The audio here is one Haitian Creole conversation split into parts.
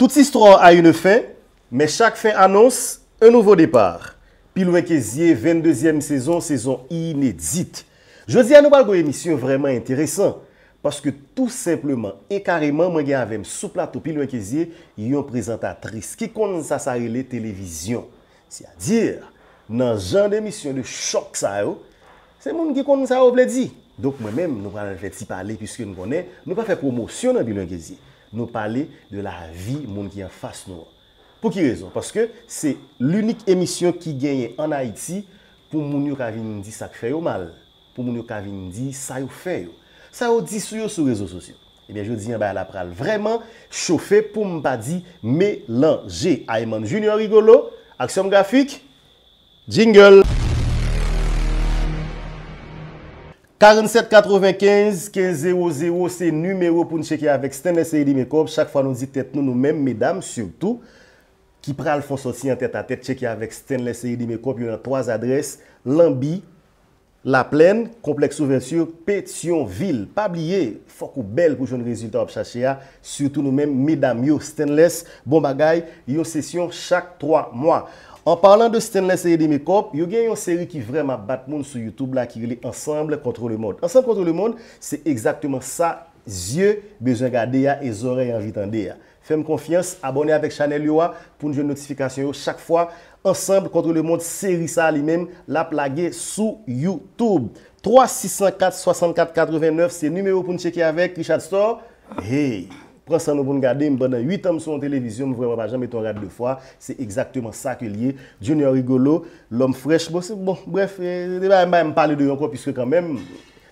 Tout histoire a une fin, mais chaque fin annonce un nouveau départ. Pilouin Keziye, 22e saison, saison inédite. Je vous dis à nous parler d'une émission vraiment intéressante, parce que tout simplement et carrément, moi je vais me souplater au Pilouin Keziye, il y a une présentatrice qui compte sa série de télévision. C'est-à-dire, dans ce genre d'émission de choc ça, c'est moi qui compte sa série de télévision. Donc moi-même, nous allons en faire un petit parler, puisque nous connaissons, nous pouvons faire promotion dans Pilouin Keziye. Nou pale de la vi moun ki yon fase nou an Pou ki rezon? Paske se l'unik emisyon ki genye an Haiti Pou moun yo kavi moun di sak feyo mal Pou moun yo kavi moun di sayo feyo Sayo di sou yo sou rezo sosyo Ebyen je di yon eh bayal apral Vreman chofe pou mba di Melanje Ayman Junior rigolo Aksyon grafik Jingle 47 95 1500 c'est numéro pour nous checker avec Stainless ID Mekop. Chaque fois nous y tête nous-mêmes, mesdames, surtout. Kipra Alfons aussi en tête-à-tête checker avec Stainless ID Mekop. Il y a trois adresses. Lambie, La Plaine, Complex Souvenceur, Pétionville. Pas blier, faut qu'on belle pour jouer le résultat en chachéa. Surtout nous-mêmes, mesdames, yo Stainless. Bon bagay, yo session chaque trois mois. En parlant de Stainless ADM Corp, yo gen yon seri ki vreman bat moun sou YouTube la ki li Ensemble Kontre Le Monde. Ensemble Kontre Le Monde, se ekzaktman sa zye bezonga deya e zorey anvitan deya. Fem konfians, abonye avek chanel yo a pou nje notifikasyon yo chak fwa. Ensemble Kontre Le Monde seri sa li men la plage sou YouTube. 3 604 64 89, se numero pou njeke avek. Richard Store, hey! Fransa nou bon gade, m banan 8 ansou an televizyon, m vreman pa jam eton rade 2 fwa. Se ekzakteman sa ke liye. Junior rigolo, lom frech bo, se bon bref, m bayan m pale de yon ko, piske kanmen,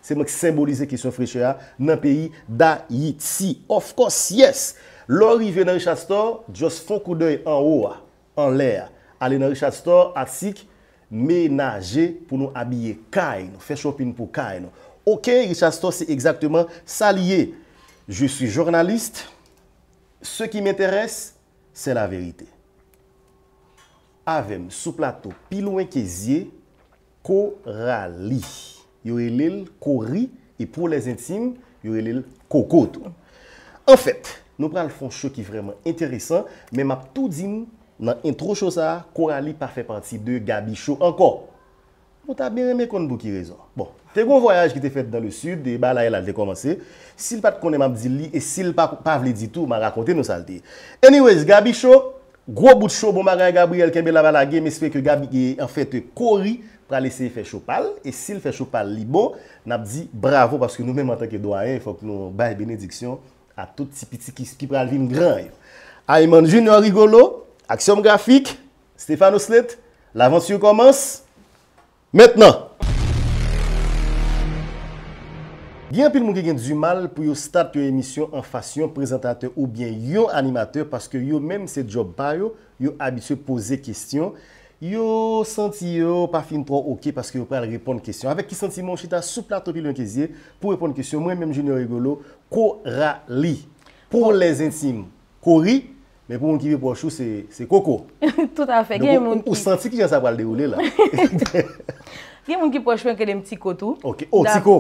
se m wak simbolize kison frech ya, nan peyi da yi si. Ofkos, yes! Lori ve nan Richard Store, jos fokou doy an oua, an lè ya. Ale nan Richard Store, atsik, menaje pou nou abye kaino, fechopin pou kaino. Ok, Richard Store, se ekzakteman sa liye. Je sou jurnalist, se ki m'interes, se la verite. Avem sou plato pilouen keziye, korali. Yo e lel kori, e pou les intime, yo e lel koko tou. En fèt, nou pral fons chou ki vremen enteresan, men map tou din nan intro chou sa, korali pa fè parti de gabi chou anko. Mouta bireme kon bou ki rezon, bon. Te goun voyaj ki te fet dan le sud E ba la el al de komanse Sil pat konen map di li E sil pa vle di tou Ma rakote nou salte Anyways Gabi show Gro bout show Bon bagay Gabriel Kenbe la balage Mes fe ke Gabi en fete kori Pra lese fe chopal E sil fe chopal li bon Nap di bravo Paske nou menm an tenke do a en Fok nou bay benediksyon A tout ti piti ki pral vim gran A iman junior rigolo Aksyon grafik Stéphane Ouslet L'aventure komanse Mètenant Gyan pil mounke gen du mal pou yo start yo emisyon en fasyon, prezentate ou bien yo animateur Paske yo menm se job ba yo, yo abitue pose kestyon Yo santi yo pa fin tro okey paske yo pral repon kestyon Avek ki santi moun chita soupla topi loun keziye Pou repon kestyon, mwen menm jenye rigolo Ko-ra-li Pou les intime, ko ri Men pou moun ki vi po chou, se koko Tout afe, gen moun ki Moun pou santi ki jan sabwal de oule la Gen moun ki pochwen ke dem Tiko tou. Ok, oh Tiko,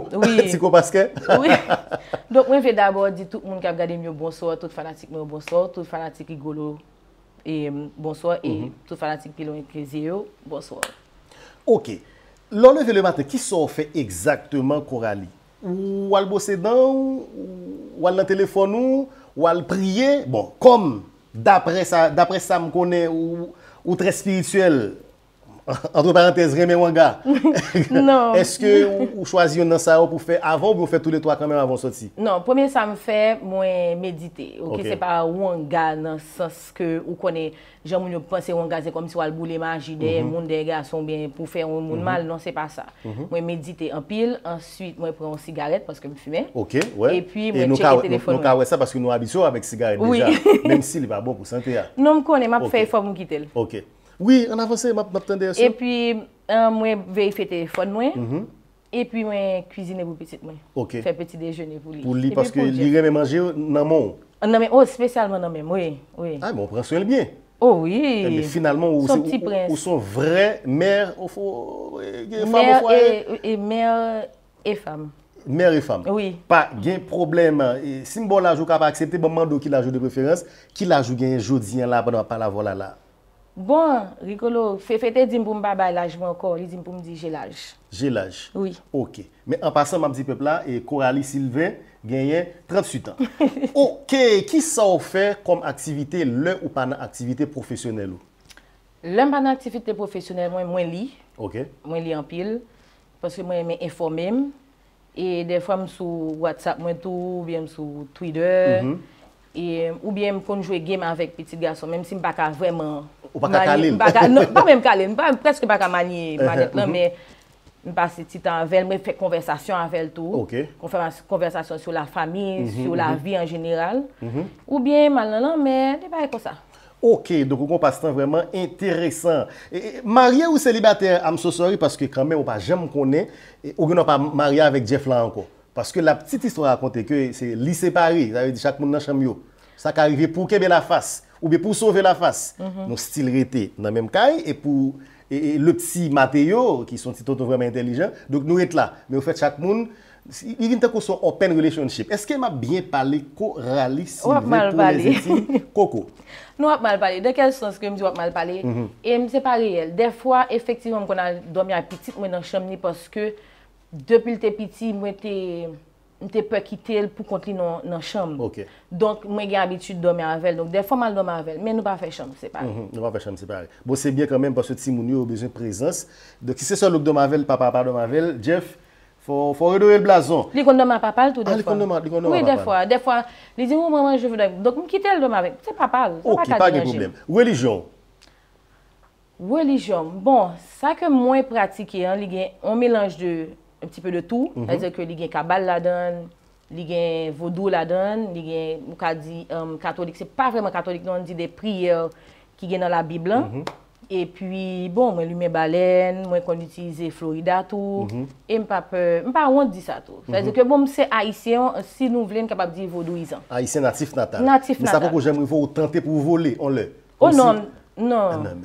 Tiko Pasker. Donk mwen ve dabor di tout moun ki ap gade myo bonso, tout fanatik myo bonso, tout fanatik ki golo e, mm, bonso, et mhm. tout fanatik ki lon yon kreze yo, bonso. Ok, lor leve le maten, ki so fe ekzakteman Korali? Ou al bose dan, ou al nan telefon ou, ou al priye? Bon, kom, dapre sa m konen ou tre spirituale, Antre parantez, reme wangar. Non. Eske ou chwazi yon nan sa yo pou fe avon ou ou fe tout le to a kanmen avon sot si? Non, pwemye sa mwen fe, mwen medite. Ok. Se pa wangar nan sas ke ou kone, jan mwen yo pwese wangar, se kom si wale boule majide, mhm. moun de gaya son ben pou fe, moun mhm. mal, non se pa sa. Mwen mhm. medite an pil, answit mwen pre yon sigaret paske mwen fume. Ok, wè. E pwi mwen cheke telefon mwen. E nou ka wè sa paske nou abisyo avèk sigaret deja. Mèm si li pa bon pou sante ya. Non mwen kone, mwen ap fe yon fon mwen Oui, en avance, m'ap tende asya. Et puis, mwen vey fete fon mwen, et puis mwen kouzine pou petit mwen. Ok. Fè petit déjeune pou li. Pou li, parce que li reme manje ou nan mwen ou? Nan mwen ou, spesyalman nan mwen, oui, oui. Ah, mwen bon, prenson el bien. Oh, oui. Eh, finalement, ou son vre, mer, ou fò, mer et femme. Mer et femme. Oui. Pa, gen problem, si mbon lajou kapa aksepte, bon mando ki lajou de preferans, ki lajou gen jodi, an la, panwa pa la vola la. Bon, rikolo, fe fe te dim pou m babay lajman kon, li dim pou m di jelaj. Jelaj? Oui. Ok, men an pasan m ap di pepla, e Coralie Sylvain genyen 38 an. Ok, ki sa ou fe kom aktivite le ou panan aktivite profesyonel ou? Le ou panan aktivite profesyonel mwen li. Ok. Mwen li an pil, paske mwen men informem, e defan m sou Whatsapp mwen tou, ou bien m sou Twitter, mhm. e, ou bien m konjwe game avèk piti gason, mèm si m baka vèman... Ou baka kalil? Non, baka kalil. Preske baka manye manetman. Mwen fè konversasyon avèl tou. Konversasyon sou la fami, mhm, sou la vi an jeneral. Ou bien mananan, non, men, te pare kon sa. Ok, do kon pas tan vreman enteresan. Maria ou selibater am sosori, paske kame ou pa jem konen, ou genon pa maria avèk Jeff la anko. Paske la ptite istwa akonte ke, se lise pari, sa ve di chak moun nan chanm yo. Sa ka rive pouke be la fas. Ou be pou sauve la fas, mhm. nou stil rete nan menm kay, e pou le psi Mateyo, ki son titoto vremen intelijen, dok nou et la, me ou fè chak moun, i vin te ko son open relationship. Eske ma byen pale, ko rali, si mwen pou reze ti, koko? Nou ap mal pale, dekel sens ke m di ap mal pale, mhm. e m se pa reyel. De fwa, efektivon konan domya pitit mwen nan chomni, poske depil te pitit, mwen te... mte pe kitel pou konti nan chanm. Ok. Donk mwen gen abitud domi anvel. Donk defo mal domi anvel. Men nou pa fe chanm, se pari. Mhm, nou pa fe chanm, se bon, pari. Bo se bie kanmen, bo se ti mouni ou bezon prezans. Dok se se sol luk domi anvel, papapa domi anvel, Jeff, fo re do el blazon. Li kon domi anpapal tou defo. Ah, li kon domi anpapal. Oui, defo. Defo, li di mwen oh, mwen jevou. Donk mwen kitel domi anvel. Se papal. Ok, pa bon, gen problem. Ou e li jom? Ou e li jom? Un pti pè de tou. Fèzè ke li gen kabal la den, li gen vodou la den, li gen mou ka di katolik. Se pa vreman katolik nou an di de priye ki gen nan la biblan. E pwi bon, mwen lume balen, mwen kon l'utilize florida tou. E mpa pè, mpa an wan di sa tou. Fèzè ke bon mse haisyen, si nou vle an kapap di vodou izan. Haisyen natif natal. Natif natal. Mè sa pa kou jèm rive ou tante pou vole, an lè. Ou nan, nan.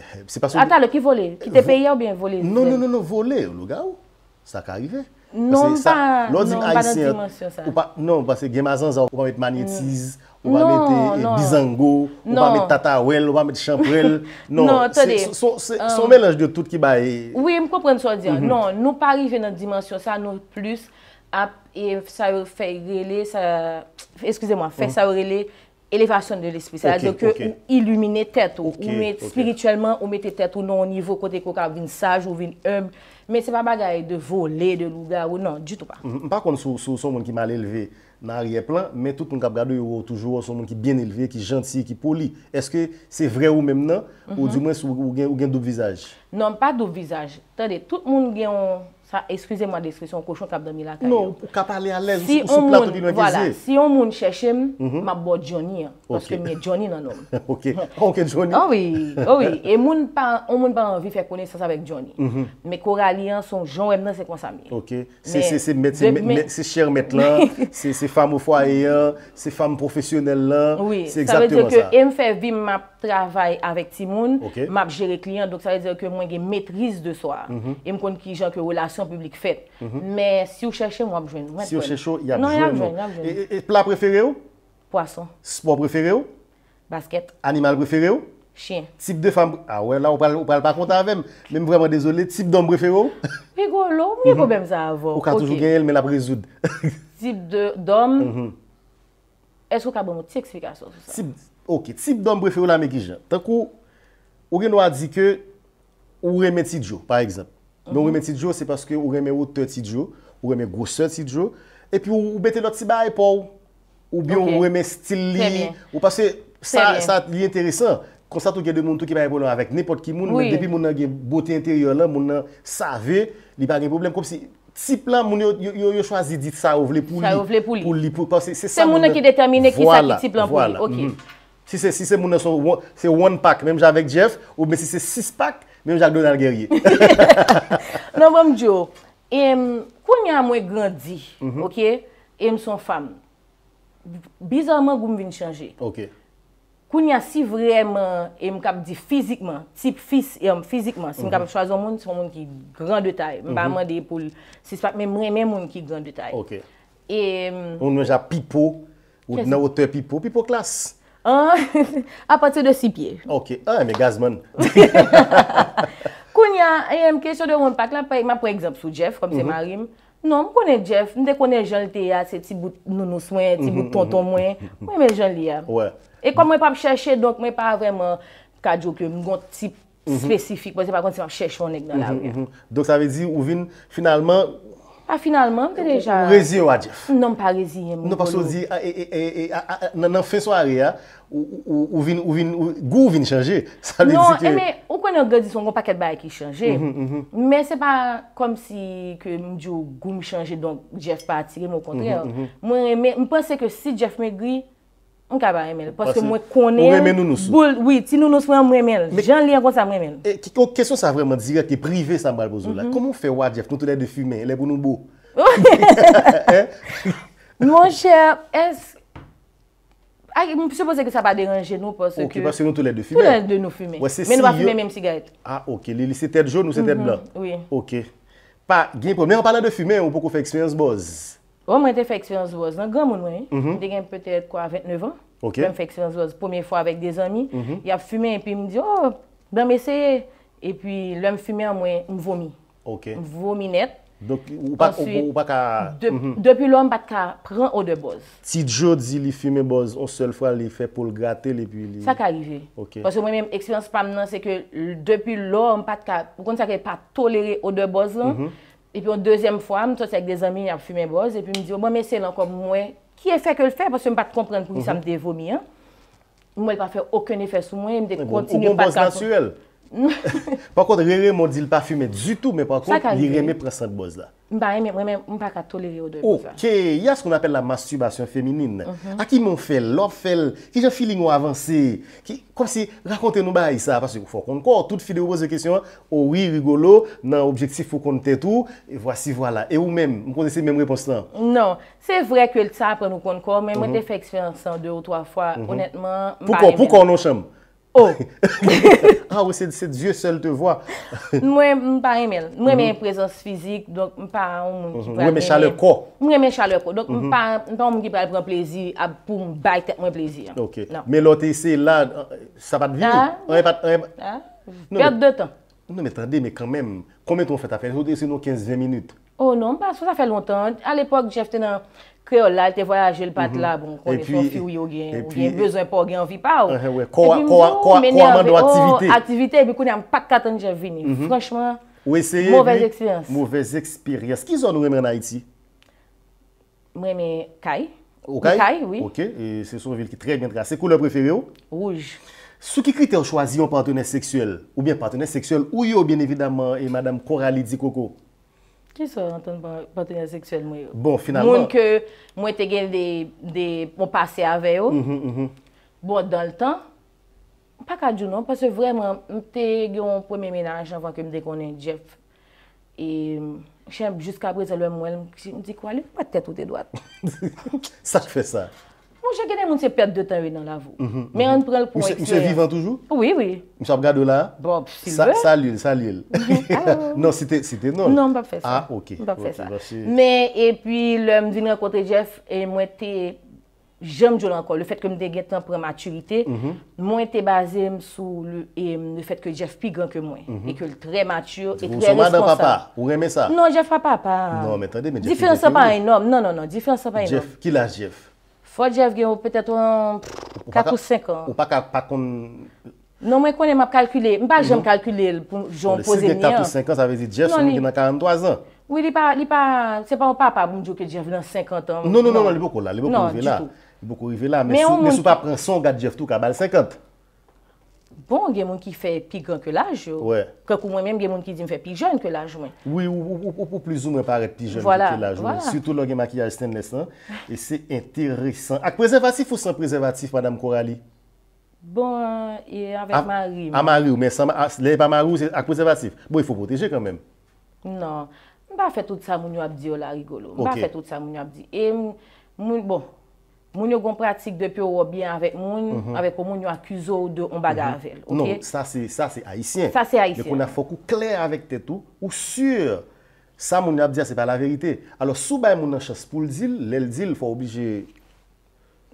Atal, ki vole? Ki te pe ya ou bien vole? Non non, non, non, non, vole louga ou? sa ka arrive. Non, pa nan dimensyon sa. Non, parce que Gemazans, ou pa met Manietiz, ou pa met Bizango, ou pa met Tata Well, ou pa met Champwell. Non, non euh, son mélange de tout ki ba... Oui, m'kòprenne sa di. Non, nou pa arrive nan dimensyon sa, nou plus, sa ou fe rele, eskize mwa, fe sa ou rele, Elevasyon de l'esprit. Se ade ke ou ilumine tèt ou ou mette, spirituellement ou mette tèt ou nou o nivou kote koka ou vin sage ou vin humble. Men se pa bagay de volé de louga non, mm, mm. ou nou, di tout pa. M pa kon sou son moun ki mal elve nan rye plan, men tout moun kap gado yo ou toujou mm-hmm. ou son moun ki bien elve, ki jantye, ki poli. Eske se vre ou mem nan ou di mwen sou ou gen dup vizaj? Non, pa dup vizaj. Tande, tout moun gen ou... a, eskwize mwa deskresyon, kochon kap dami la kanyan. Non, kap ale alel, sou plato di nan gize. Si yon moun chèchèm, mhm. mabò Johnny an, anseke mwen Johnny nan an. Non. Ok, anke ah, Johnny? Ah owi, ah owi, e moun pa anvi fè kone sas avèk Johnny. Mè korali an, son joun wèm nan se kon sa mè. Ok, se chèr mèt lan, se fam ou fwa ayan, se fam profesyonel lan, se exaktè lan sa. E m fè vim mab travay avèk ti moun, mab jere kliyan, dok sa vè dèkè mwen gen mètriz de soa. E m kon ki jank public fait mhm. Mais si vous cherchez, moi, je Si vous cherchez, il y a besoin. et plat préféré Poisson. Sport préféré Basket. Animal préféré Chien. Type de femme. Ah ouais, là, on parle, parle pas content avec. Même vraiment désolé. Type d'homme préféré Rigolo, toujours mais la type d'homme. Mhm. Est-ce que vous avez une ok, type d'homme préféré la Tant que, vous avez dit que, par exemple. Mwen reme ti diyo se paske ou reme ou te ti diyo, ou reme gose ti diyo. E pi ou bete lò ti baye pou ou biyon ou reme stili. Ou pasè sa liye enteresan. Konsa tou gade moun tou ki baye pou nou avek. Nipote ki moun men depi moun nan gen botè interyon lan moun nan save li bagen problem. Kom si ti plan moun yo yo yo chansi dit sa ou vle pou li. Sa ou vle pou li. Pou li pou. Se moun nan ki determine ki sa ki ti plan pou li. Voilà. Mhm. Si se moun nan se one pak menm javek Jeff ou men si se six pak. Mèm Jacques-Donald Guerrier. Nan vèm Djo, kwen yon mwen grandi, mhm. ok, yon son fam, bizarman goun vin chanje. Ok. Kwen yon si vremen, yon mwen kap di fizikman, tip fis yon, fizikman, si mwen kap mhm. chwazon moun, si mwen mwen ki grand detay. Mwen pa mwen mhm. dey pou, si se pap mèm mwen mwen ki grand detay. Ok. Mwen mwen jap pipo, ou nan wote pipo, pipo klas. Ok. A pati de 6 piye. Ok. Ah, me gazman. Kounya, e eh, yon kèsyon de ronpak la, ma prek exemple sou Jeff, kom se mhm. marim. Non, mwen konen Jeff, mwen de konen jen lite ya, se ti bout nounous mwen, ti bout mhm, tonton mhm, mwen. Mwen men jen li ya. Ouè. E kom mwen pa mwen chèche, donk mwen pa vremen kajou ke mwen gont si spesifik, pwè se pa konti mwen chèche founen k dan la vè. Donk sa vè di, Ouvine, finalman, A ah, finalman, pe deja... Rezi wadjef. Non pa rezi. Non pa so di, nan feswari ah, ya, ou vin, ou vin, ou vin, gou vin chanje. Non, e me, ou konon gadi son goun paket baye ki chanje, me se pa kom si ke mdjou goun mi chanje, donk Jeff pa atirem o kontre, mwen eme, mwen pense ke si Jeff me gri, Mwen ka ba remel, paske mwen konen, si nou nos fwen mwen remel, jan li an kon sa mwen remel. E, ki kon, kesyon sa vreman, ziga ki prive sa mbal bozou la, komon fe wadjef, nou tou lè de fume, lè pou nou bo? Mwen chè, es, a, mwen sepose ki sa ba deranje nou, paske nou tou lè de fume, mwen wak fume menm sigaret. A, ok, li li se tèd joun ou se tèd blan? Oui. Ok, pa, gen probleme, an pala de fume, mwen pou kon fè eksperyans boz? Wè mwen te fè ekspiyans boz nan, gwa moun mwen, de gen peutèl kwa 29 an, pou mwen fè ekspiyans boz pou mwen fwa avèk de zami, y ap fume, epi mwen di, oh, nan mwen seye, epi lè mwen fume amwen, mwen vomi, mwen vomi net, ou pa ka... Depi lò mwen pat ka pran ode boz. Ti djò di li fume boz, ou sèl fwa li fè pou l'gratel, sa ka rive. Pòsè mwen mwen ekspiyans pram nan, depi lò mwen pat ka, pou kon sa ke pa tolere ode boz nan, epi yon dezem fwa, mtos ek de zami yon ap fume boz, epi mdi yo mwen mese lankon mwen, ki e fe ke l fe, pasen m pat komprende pou yon samde vomi, mwen pa fe okene fe sou mwen, mde kontinu pat kapon. Ou bon boz naturel. Pakot, re re mwen di l pa fume du tout, men pakot, li reme presen boz la. Mbaye mwen mwen mwen pa ka toleri mhm. oh non, mhm. ou de pouzwa. Ok, ya s kon apel la mastubasyon feminin. A ki mwen fel, lop fel, ki jen fili mwen avansi. Kom si, rakonte nou bay sa, pasi ou fokon kon, tout fide ou boze kisyon, ou wi rigolo, nan objektif ou kon te tou, e vwasi vwala, e ou men, mwen kon dese men mwen repos lan. Non, se vwre ke l tsa apren ou kon kon, mwen mwen te fe eksperyansan 2 ou 3 fwa, pou kon nou chanm? Ou, ou se diye se te voa. Mwen mwen chale ko. Mwen mhm. mwen chale ko, dok mwen mhm. mwen ki pral pral plezi, ap pou mwen bayte mwen mhm. plezi. Ok, mwen lote yise la, sa pat vini? Ha, ha, ha, per de tan. Mwen mwen trade, mwen kwenmèm, komem ton fèt a fè? Jote yise nou 15-20 minut. Oh non, sa fè lontan. A l'epok, Jeff tenen kreol la, te voyaje l pat la, bon konen son fi uh-huh, non, non, oh, mhm. ou yo gen, ou gen bezon pa, ou gen anvi pa ou. Kwa man do aktivite. Aktivite, bi konen pat katan Jeff vini. Franchman, mouvez eksperyans. Mouvez eksperyans. Ki zon ou reme en Haiti? Mweme Kai. Ou Kai? Ou Kai, oui. Ok, se son vil ki trey ben drase. Kou le preferi ou? Rouj. Sou ki kriter chwazi yon partene seksuel? Ou bien partene seksuel, ou yo, bien evidaman, e Madame Coralie Dikoko? Ki sa rentan patenya seksuel mwen yo? Bon, finalman. Mwen ke mwen te gen de, de, mwen pase avè yo. Mm-hmm, mm-hmm. Bon, dan l'tan, pa kajou nou. Pasè vreman, mwen te gen pou mè mè nan chanvan ke e, mwen de konen Jeff. Et, chan, jusqu'a brezè lwen mwen, mwen di kwa, lè, mwen patet ou te doat. Sak fè sa. Mwen chè genè moun se pèd de tanwe nan la vò. Mwen chè vivan toujou? Oui, oui. Mwen chè ap gade la? Bon, si lè. Salil, salil. Non, si tè, si tè, non. Non, mwen pa fè sa. Ah, ok. Mwen pa fè sa. Men, e pwi, mwen vin rekontre Jeff, mwen te, jèm djou lankon, le fèt ke mwen degètan prè maturite, mwen mhm. te bazèm sou le fèt ke Jeff pi gran ke mwen, mhm. e ke lè trè matur, e trè responsable. Mwen pa pa, ou remè sa? Non, Jeff pa pa pa. Non, men non, tèndè, non, non, Fote jef gen ou petèto an 4 ou 5 an. Ou pa kon... Non, mwen konen map kalkile. Mwen pa jom kalkile, jom pose ni an. 4 ou 5 an, sa vezi jef son mwen gen an 43 an. Ou li pa, li pa, se pa mwen pa pa mwen jo ke jef gen an 50 an. Non, non, non, li pou kou la, li pou kou ive la. Li pou kou ive la, men sou pa pren 100 gade jef tou ka bal 50. Bon, gen moun ki fè pi gran ke laj yo. Kè kou mwen mèm gen moun ki di m fè pi jen ke laj yo. Ou pou plizou mwen pare pi jen ke laj yo. Soutou lò gen makyaj stèn nè sè. E sè interesant. Ak prezervatif ou san prezervatif, madame Coralie? Bon, yè avèk ma ri. A ma ri ou men san, lè yè pa ma ri ou se ak prezervatif? Bon, yè fò proteje kan mèm. Non, mba fè tout sa moun yo ap di yo la rigolo. Mba fè tout sa moun yo ap di. E moun, bon... Moun yo goun pratik depyo ou obyen avèk moun, mhm. avèk ou moun yo akuzo ou de on baga mhm. avèl. Non, sa se aisyen. Sa se aisyen. Mwen kon a fokou kler avèk te tou ou sur sa moun yo ap diya ah, se pa la verite. Alo sou bay moun an chas pou l'dil, lèl dil, fò obije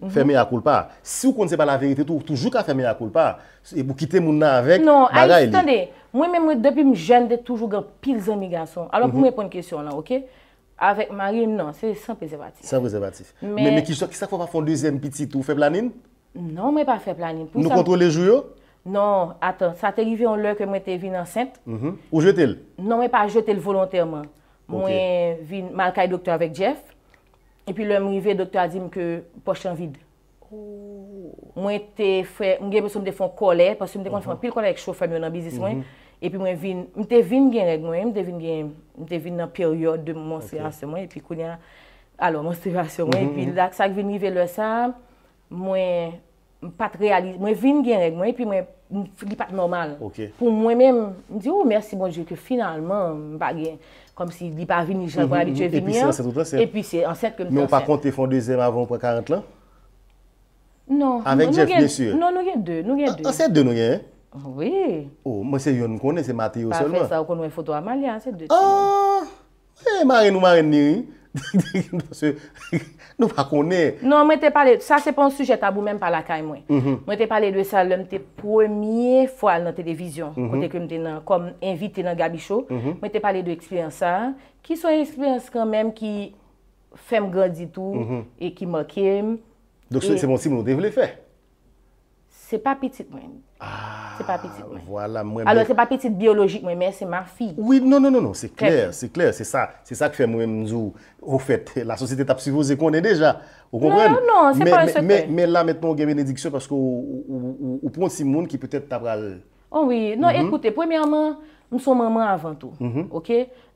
mhm. fèmè akoulpa. Si ou kon se pa la verite tou, toujou ka fèmè akoulpa, e pou kite moun an avèk, non, baga elè. Non, aisyen, tande, mwen mwen mwen depi mwen jende toujou gèl pil zonmiga son. Alo mwen pon kèsyon la, okè? Avèk ma rim nan, se san prezebati. San prezebati. Mè mè ki sa fò pa fòn deuxième piti tou fè planin? Nan mè pa fè planin. Nou kontrole jou yo? Nan, atan, sa te rive yon lò ke mwen te vin ansente. Mm-hmm. Ou jetel? Nan mè pa jetel volontèrman. Mwen vin, malka yon doktor avèk Jeff. E pi lò mwen rive doktor adim ke poch an vide. Oh. Mwen te fè, mwen gen pè son de fòn kolè, pòs se mwen de kontrolan pil kolè ek chòfèm yon an bizis mwen. Mm-hmm. E pi mwen vini, mwen te vini gen reg mwen, mwen te vini gen, mwen te vini nan periode mwen se rase mwen, e pi kounyan, alo, mwen mhm. se rase mwen, e pi lak sak vini vele sa, mwen pat reali, mwen vini gen reg mwen, e pi mwen li pat normal. Pou mwen oh, men, mwen di ou, mersi moun, je ke finalman, mwen pa gen, kom si li pa vini, janwa li te vini an, e pi se, an set ke mwen se rase. Mwen pa konte fon dezem avon pou 40 lan? Non, non, nou gen, nou gen de, nou gen de. An set de nou gen e? Oui. Oh, mwen se yon konen, se materyo sol mwen. Parfèk, sa ou konen foto amalya, se de ti mwen. Ah, mwen maren ou maren niri. Nou pa konen. Non, mwen te pale, sa se pon sujet tabou mwen, pala kay mwen. Mwen te pale dwe sa lèm te pwemye fwal nan televizyon, kote kwen mwen te nan, kon mwen invite nan gabi show. Mwen te pale dwe ekspliansan, ki son ekspliansan kan mwen ki fem ganditou, e ki mwen kem. Dok se mwen si mwen de vle fwe? Se pa pitit mwen mwen. Ah, voilà, Mwenmè. Alors, c'est pas petit biologique, Mwenmè, c'est ma fille. Oui, non, non, non, non c'est clair, c'est clair, c'est ça. C'est ça que fait Mwenmè Nzou. Au fait, la société tape sur vos écones déjà. Non, non, c'est pas un secret. Mais là, maintenant, on gagne une addiction parce qu'on prend si moun qui peut-être tapera le... Oh oui, non, mhm. écoutez, premièrement, Mwen sou mè mè avan tou.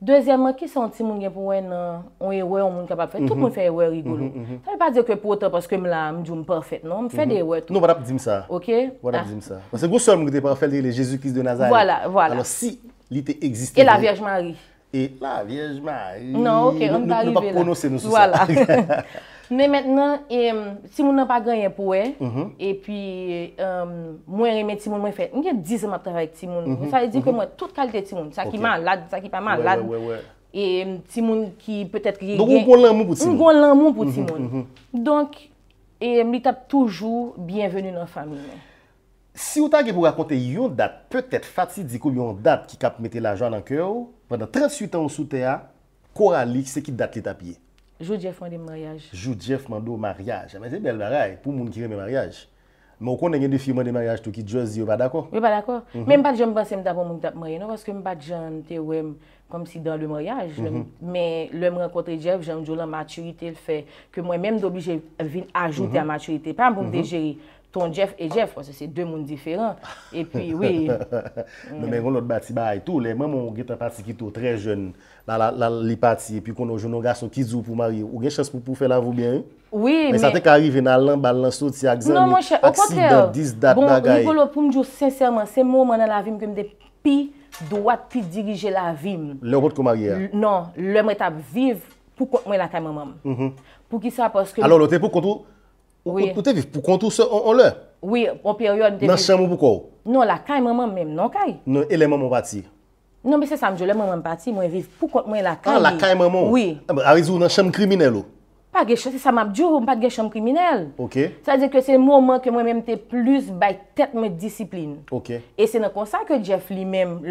Dezyèman, ki senti mwen gen pou wè nan on yè wè, on mwen kapap fè. Tout mwen fè yè wè rigolo. Sè mè pa diè kè pou otè, paskè mè la mdjou mè perfèt, non? Mwen mhm. non, ah. fè de wè tou. Non, wè dap di msa. Ok? Wè dap di msa. Mwen se gosòl mwen gote pa fè li le Jezoukis de Nazal. Wè la, wè la. Alò si li te egzistè. E la Vierge Marie. E la Vierge Marie. Non, ok, mwen t'arive la. Mwen pa konose mwen Men mennen, euh, si moun nan pa ganyan pou e, mm-hmm. e pi euh, mwen reme ti moun mwen fe, mwen gen dizan mwen travay ki ti moun. Sa mm-hmm. e di ke mwen, mm-hmm. tout kalite ti moun, sa ki man lad, sa ki pa man lad, e euh, ti moun ki petet liye gen. Donk mwen kon lan moun pou ti moun. Donk mwen kon lan moun pou ti moun. Donk, e mwen tap toujou, bienvenu nan famine. Si ou ta ge pou rakonte yon dat, petet fatidiko yon dat ki kap mette la jwa nan kèw, mwen dan 38 ansou te a, kora li se ki dat li tap ye? Jou mhm. non, mhm. Jeff mande maryaj. Jou Jeff mande o maryaj. Ame se bel baray pou moun kire mè maryaj. Mwen konnen gen di firman de maryaj tou ki Djoz yo ba dako? Yo ba dako. Mwen bat jen mwen basen mta pou moun tap maryaj nou. Aske mwen bat jen te wèm kom si dan lè maryaj. Mwen mwen mwen kontre Jeff jen mwen djou la maturite l fè. Kè mwen mèm dobi jen vin ajoute mhm. a maturite. Pè mwen mwen de jeri. Ton Jeff et Jeff, c'est deux mondes différents. Et puis, oui. Non, mais on l'a bati bai. Tou, le maman ou gete un pati ki tou, très jeune, la li pati, et puis kono jounon gars son kizou pou mari, ou gen chasse pou pou fè la vous bien? Oui, mais... Mais sa te karive nan l'an bal, l'an sot, non, bon, si non, a gzami, aksida, disdat, bagaye. Bon, n'y faut l'opoumjou, sincèrement, se mou manan la vim, kèm de pi, do a pi dirige la vim. Le vod kou mari? Non, le mè tab vive, pou kou mwen la kèm mè mèm. Po ki Ou te viv pou kontou se on lè? Oui, ou peryon te viv. Nan chèm ou pou kò? Non, la kèy mè mè mèm nan kèy. Non, e lè mè mèm pati? Non, bè se sa mjò, lè mè mè mèm pati, mwen viv pou kontou mwen la kèy. Ah, la kèy mè mè mèm? Oui. A ah, mwen a rizou nan chèm kriminell ou? Pa gen chèm, se sa mèm djou, mwen pat gen chèm kriminell. Ok. Sa zè kè se mwè mèm mèm te plus bay tèt mwen disiplin. Ok. E se nan konsa ke Jeff li mèm, l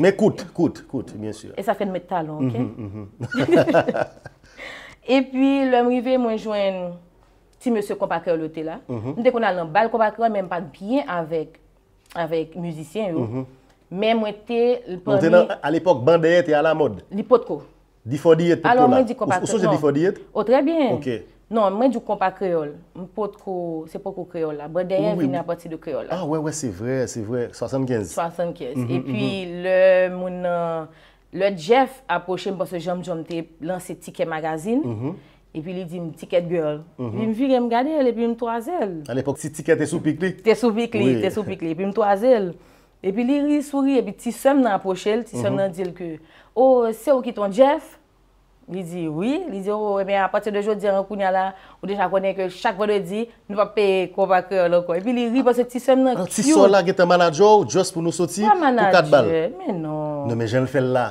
Mè koute, koute, koute, mè sè. E sa fèd mè talon, kè. E pwi, lè mrivé mwen jwen ti mè sè kompakreol ote la. Mè de kon alèm bal kompakreol, mè mpad biyen avèk, avèk müzisyen yo. Mè mwen te l'pèmè. Mwen te nan, alèpok, bande ete yalamod. Li potko. Di fòdi ete pepou la. Alè mwen di kompakreol. Ou son se di fòdi ete? Ou oh, trè bè. Ok. Non, mwen djou kompa kreol. Mwen pot ko, se pot ko kreol la. Bwedeye vini apoti do kreol la. Ah, wè, wè, se vre, se vre. Swasan kez. Swasan kez. E pi, le mounan, le Jeff aposhe mwen pwase jom jom te lansi tiket magazin. Mm-hmm. E pi li di m tiket gyor. Mm-hmm. Li m viri m gade, li pi m to a zel. An epok, si tiket te sou pikli. Te sou pikli, te sou pikli. Pi m to a zel. E pi li risouri, e pi ti sem nan aposhe l, ti sem mm-hmm. nan dil ke. O, se w ki ton Jeff... Li di, oui, li di, oh, eme eh a pati de jodi an kounya la, ou deja konen ke chak vande di, nou pa pe kovake lankon. E pi li ri bo se ti sem nan kyou. An ti sol la gete manadjou, just pou nou soti, pou kat bal. Wan manadjou, men non. Non, men jen fel la.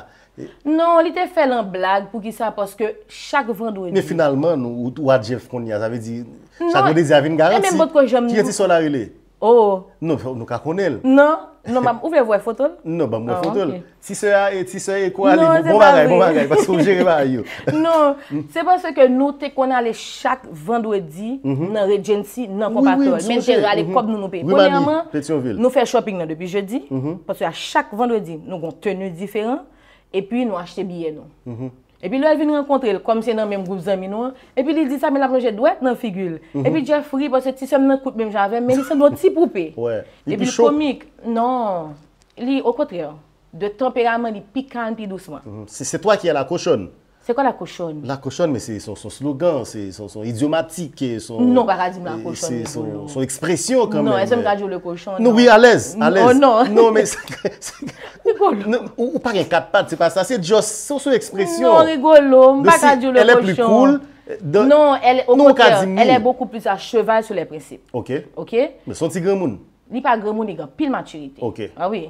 Non, li te fel an blag pou ki sa, paske chak vande di. Men finalman, ou adjev kounya, zave di, chak vande di avin garanti. E men bot kon jom nou. Ki yeti sol la rile? Oh. Non, nou ka konel. Non, nou mam ou vle vwe fotol? Non, bam vle ah, fotol. Ti se ae, ti se ae, kwa a li, mou non, bon bagay, mou bon bagay, pati sou jere ba a yo. Non, mm. se pan se ke nou te kon ale chak vendredi nan rejensi nan kompato. Men te re ale kop nou nou pe. Pon yaman, nou fe shopping nan depi jeudi, pati a chak vendredi nou gon tenu diferan, e pi nou achete biye nou. Mm-hmm. Et puis, là, elle vient rencontrer, comme c'est dans le même groupe d'amis, Et puis, il dit ça, mais la plongée doit être dans la figure. Et puis, mhm. Jeffrey, parce que si c'est un coupe même j'avais, mais c'est notre petit poupée. Ouais. Et puis, le comique, non. est au contraire, de tempérament, il piquant, puis doucement. Mhm. C'est toi qui es la cochonne. C'est quoi la cochonne La cochonne, mais c'est son, son, slogan, c'est son, idiomatique. Son, non, pas dire la cochonne. C'est son, expression quand non, même. Non, elle pas dire le cochon. Non, oui, à l'aise. À l'aise. Non, non. non, mais. C'est ou, ou pas un quatre pattes, c'est pas ça. C'est juste son expression. Non, rigolo, pas dire le elle cochon. Elle est plus cool. Non, elle, au contraire, elle est beaucoup plus à cheval sur les principes. Ok. Ok. Mais son petit grand monde. Il pas grand monde, il a pile maturité. Ok. Ah oui.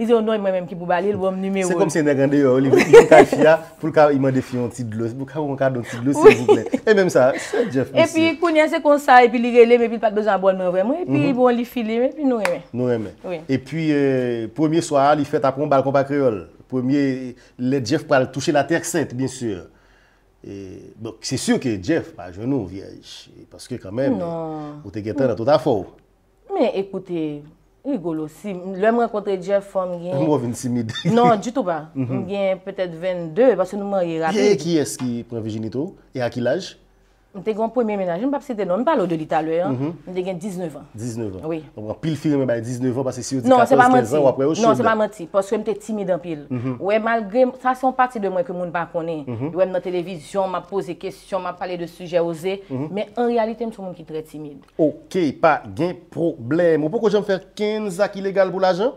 Ise yon don yon mwen menm ki pou bali, l pou mwen mnen mwen mwen. Se kom se nè gande yo, li mwen kaj fia, pou l ka yon mwen defi yon tit glos, pou l ka yon kaj don tit glos se mwen mwen. E mwenm sa, Jeff yon si. E pi kounye se konsa, e pi li gè lèm, e pi l pat de jan bol mwen mwen mwen, e pi yon li filèm, e pi nou mwen mwen. Nou mwen mwen. E pi, euh, premier soya li fè ta kon bal kon pa kreol. Premier, le Jeff pral touche la terk set, bin sur. Bon, se syon ke Jeff pa jounou, vièj. Paske kan menm, non. ou te gè tan a tout a fo Igolo, si lèm rekontre dje fòm gen... Mwò 26 mid. Non, djitou ba. Mhm. Gen petèd 22, basè nou man yè rapèd. Yè ki eski preve jenitò? Yè akilaj? Mwen te gwen pou mwen menaj, mwen pap se te nan, mwen pale ou de lita lwe, mhm. mwen te gen 19 an. 19 an? Oui. An pil firme mwen bay 19 an, pas se si ou 14, 15 an, wapwe ou choudan. Non, se pa menti, poske mwen te timide an pil. Mhm. Ouè, malgré, sa son pati de mwen ke moun bakone, mhm. ouè mwen nan televizyon, mwen pose kestyon, mwen pale de suje ose, mwen en realite mwen sou mwen ki tre timide. Ok, pa gen problem. Ou pou ko jen fèr kenzak ilegal bou la jan?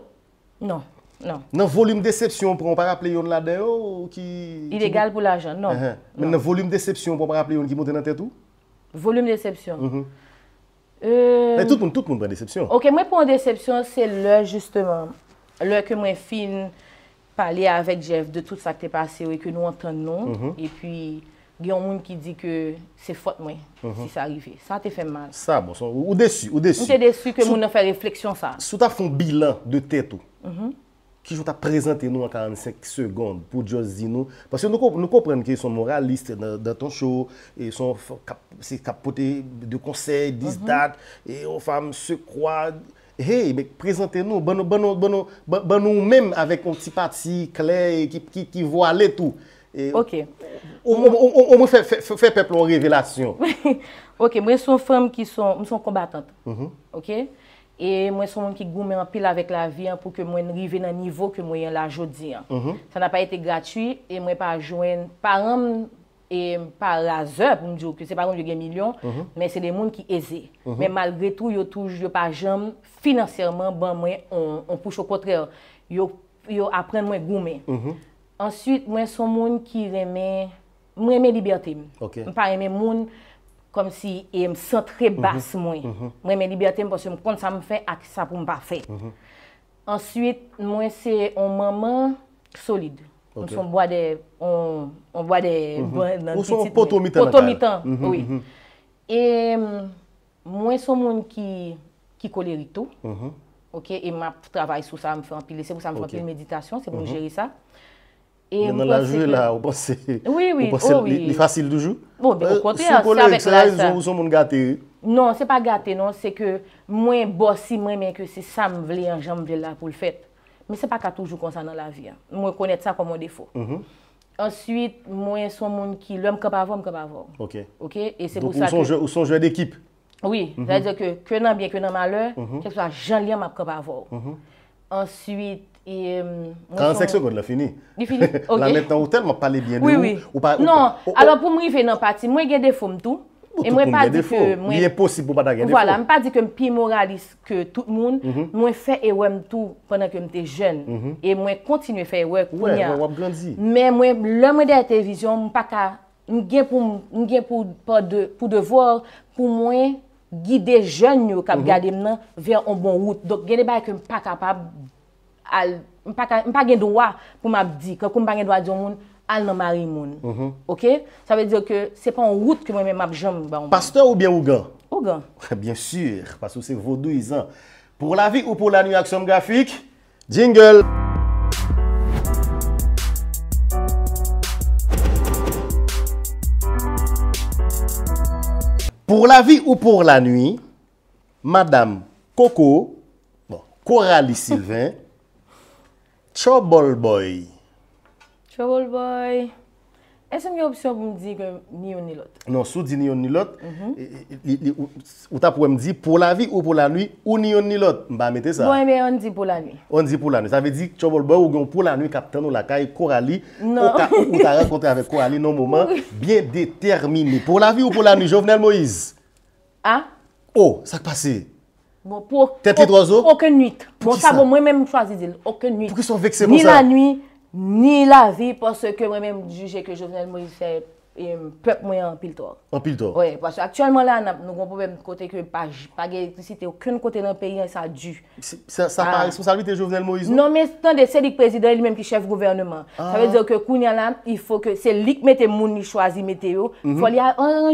Non. Non. Nan volume decepcion pou an paraple yon la deyo ou ki... Ilegal pou l'ajan, nan. Non. Men nan volume decepcion pou an paraple yon ki moun ten an tètou? Volume decepcion. Men mhm. euh, tout moun, tout moun pren decepcion. Ok, mwen pren decepcion, se lè justement, lè ke mwen fin palè avèk Jeff de tout sa ke te pase, wè ke nou an ten nond, mhm. e pi gen moun ki di ke se fote mwen, mhm. si se arrive. Sa te fèm mal. Sa, bon, ou desu, ou desu. Ou te desu ke moun an fè refleksyon sa. Sou ta fèm bilan de tètou. Mwen. Kijon ta prezante nou an 45 segonde pou Djozi nou. Pwase nou kompren ki son moraliste dan ton show. Son kapote de konsey, dis dat. On fam se kwa. Hey, prezante nou. Ban nou menm avèk konti pati, kler, ki vo ale tout. Ok. On mwen fè peplon revelasyon. Ok, mwen son fèm ki son, mwen son kombatant. Mm-hmm. Ok? E mwen son moun ki goume an pil avèk la vi an pou ke mwen rive nan nivou ke mwen yon la jodi an. Mhm. Sa nan pa ete gratu, e mwen pa jwen paranm, e par la zèp mwen djouke, se paranm yon gen milyon, mhm. men se de moun ki eze. Mhm. Men malgré tou yo touj yo pa jèm, financèrman ban mwen on pouche o kotrèl. Yo apren mwen goume. Ansyit mwen son moun ki remè, mwen remè libertèm. Mwen pa remè moun... Kom si e m sentre mhm. bas mwen. Mhm. Mhm. Mwen men libyate m posye m kont sa m fè ak sa pou m pa fè. Ansyet mwen se onmanman solide. Mwen son bwa de, on, on bwa de... Ou son potomitan natal. Potomitan, oui. E mwen son moun ki kolerito. Ok, e m a travay sou sa m fè anpilese pou sa m fè anpil meditasyon, se pou jere sa. Ok. Yon nan la jwe oh, bon, euh, la, ou pos se li fasil toujou? Bon, be kou konti an, sa vek la sa. Sou kou le, ou son moun gate? Non, se pa gate, non, se ke mwen bosi mwen men ke se sa mwen vle an, jan mwen vle la pou l'fet. Men se pa katoujou konsan nan la vi an. Mwen konet sa kon moun defo. Ensuite, mwen son moun ki lèm kapavòm kapavòm. Ok. Ok, e se pou sa ke... Ou son jwe d'ekip? Oui, zè diè ke kwenan bien, kwenan malè, kek sa jan lèm ap kapavòm. Ensuite... Kan seksyon kon la fini non, La metan ou telman pale bien Non, alo pou mwen ve nan pati Mwen gen defo mtou Mwen pa di ke mwen Mwen pa di ke mwen pi moralis Mwen fe ewe mtou Pwennan ke mwen te jen E mwen kontinu fe ewe Mwen wap blandi Mwen gen pou devor Mwen gen pou devor Mwen gen pou devor Mwen gen pou devor Mwen gen pou devor Mwen gen pou devor Mwen gen pou devor al, n'ai gen de droit pour que kakou ne gen droit diyon monde al nan mari moun. Mm -hmm. Ok? veut que que ke se pas an route que je vais Pasteur ou bien Ougan? Ougan. Bien sûr, c'est vos ils ans. Pour la vie ou pour la nuit action graphique, jingle! Pour la vie ou pour la nuit, Madame Coco, bon, Coralie Sylvain, Trouble boy. Trouble boy. Est-ce que une option pour me dire que ni un ni l'autre Non, sous dit ni un ni l'autre, ou tu pour me dire pour la vie ou pour la nuit, ou ni un ni l'autre. Bah ça. Oui, eh mais on dit pour la nuit. On dit pour la nuit. Ça veut dire que Trouble Boy ou pour la nuit, capitaine ou la caille, Coralie, ou tu as rencontré avec Coralie dans un moment bien déterminé. Pour la vie ou pour la nuit, Jovenel Moïse Ah Oh, ça passé Bon, pou... Tètlè droso? Aken nuit. Bon, sa bon mwen mèm chwazi zil. Aken nuit. Pou ki son vekse bon sa? Ni la nuit, ni la zi, pou se ke mwen mèm juje ke Jovenel Moïse pep mwen anpil to. Anpil to? Oui, pou se aktuellement la, nou mwen pou vek kote ke pa ge elektrisite, akoun kote nan peyi an sa du. Sa pari, ah. sa pari te Jovenel Moïse? Non, men tan de sèdik prezident, li mèm ki chef gouvernement. Sa vezi yo ke kouni anan, se lik mète moun ni chwazi mète yo, fò li a an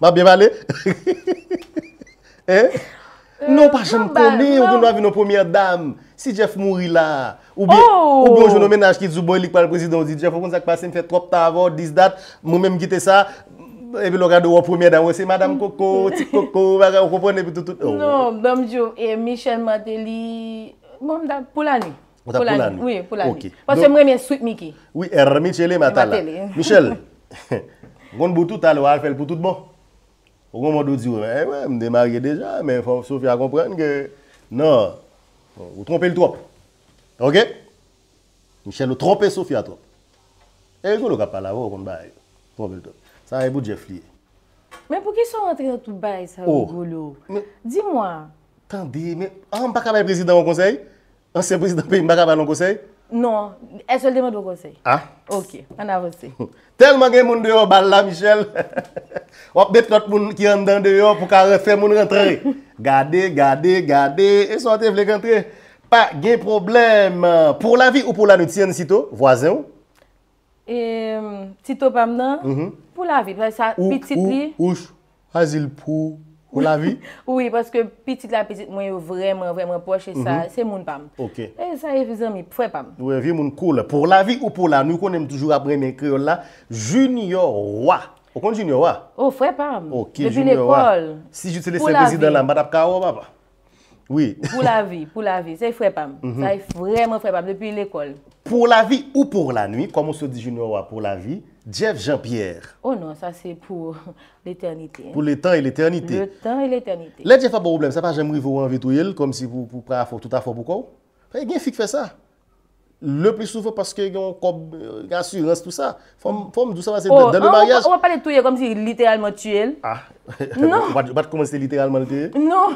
Mwa biye bale? Eh? Nou pasyon komi, ou gen nou avi nou pomiye dam Si Jeff Mourila Ou biye, oh! ou biye nou menaj ki zuboy lik pal prezidonsi Jeff ou konzak pase, mfe trop taro, dis dat Mwome mgite sa Ebi lo kade wap pomiye dam, wese madame koko Tik koko, wese wap ponne pi toutou oh. Nou, bomjou, e Michele Mateli Mwome bon, dat, Poulani Poulani, ouye, Poulani Pasye mwenye sweep mi ki Ouye, Michele Mateli Michele, he On pour tout à l'heure, fait pour tout bon. Au moment où dit eh ouais, me déjà, mais faut Sophia comprendre que non, vous trompez le trop. OK Michel trompé Sophia trop. Et eh, vous le pas là, vous bail. Trompé le trop. Ça est pour Jeff lié. Mais pour qui sont rentrés dans tout bail ça oh. Dis-moi. Attendez, mais ah, on pas capable président au conseil Ancien président pays, on pas capable au conseil Non, esel deman do konsey. Ha? Ah? Ok, an avosey. Telman gen moun deyo, Balla, Michel. Wap bet lot moun ki an dan deyo pou ka refe moun rentre. Gade, gade, gade, esote vle kante. Pa gen problem pou la vi ou pou la nou tsyen, sito, voazen ou? Sito, pamanan, pou la vi. Ou, ou, ou, ou, ou, ou, ou, ou. Kou la vi? Oui, paske piti la piti mwen yon vremen, vremen poche sa, mhm. se moun pam. Ok. E sa yon vizan mi, fwe pam. Ouye, vye moun koule. Pou la vi ou pou la nwi, konen toujou aprene kriola, junior wa. Okon junior wa? Ou oh, fwe pam. Ok, junior wa. Depi l'ekol, pou la vi. Si joutele sebezi de la mbada pka mhm. ou wapwa. Oui. Pou la vi, pou la vi, se fwe pam. Sa yon vremen fwe pam, depi l'ekol. Pou la vi ou pou la nwi, komon se di junior wa, pou la vi? Jeff Jean-Pierre. Oh non, sa se pou l'éternité. Pou le temps et l'éternité. Le temps et l'éternité. Le Jeff a bo blèm, sa pa jèmri vou anvé tou yèl, kom si pou prè a fò, tout a fò pou kò. Pè gen fik fè sa. Le plus soufè, paske yon kob, yon assurans tout sa. Fòm, fòm, dousan va se den le bariage. Ou wap pale tou yèl, kom si literalman tu yèl. Ah, bat komanse literalman te yèl? Non,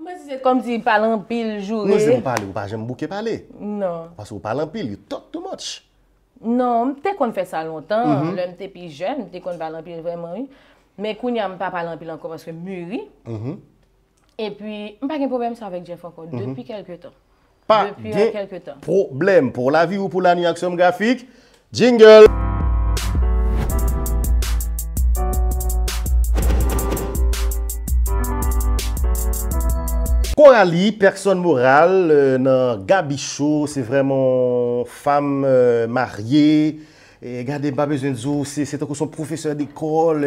mwen se se kom si palan pil jure. Non, se wou pale, wou pa jèm bouke pale. Non. Passe wou Non, mte kon fè sa lontan, mhm. lèm te pi jèm, mte kon balan pi lèm wèman wè, mè koun yèm pa balan pi lèm kon, pòske mûri. Mhm. E pwi, mpa gen problem sa wèk Jeff Foucault, depi kelke ton. Pa euh, gen problem, pou la vi ou pou la ni aksyon grafik, jingle! Kourali, person moral, euh, nan Gabichou, se vreman fam euh, marye, gade Babeswenzou, se te kouson profeseur de kol,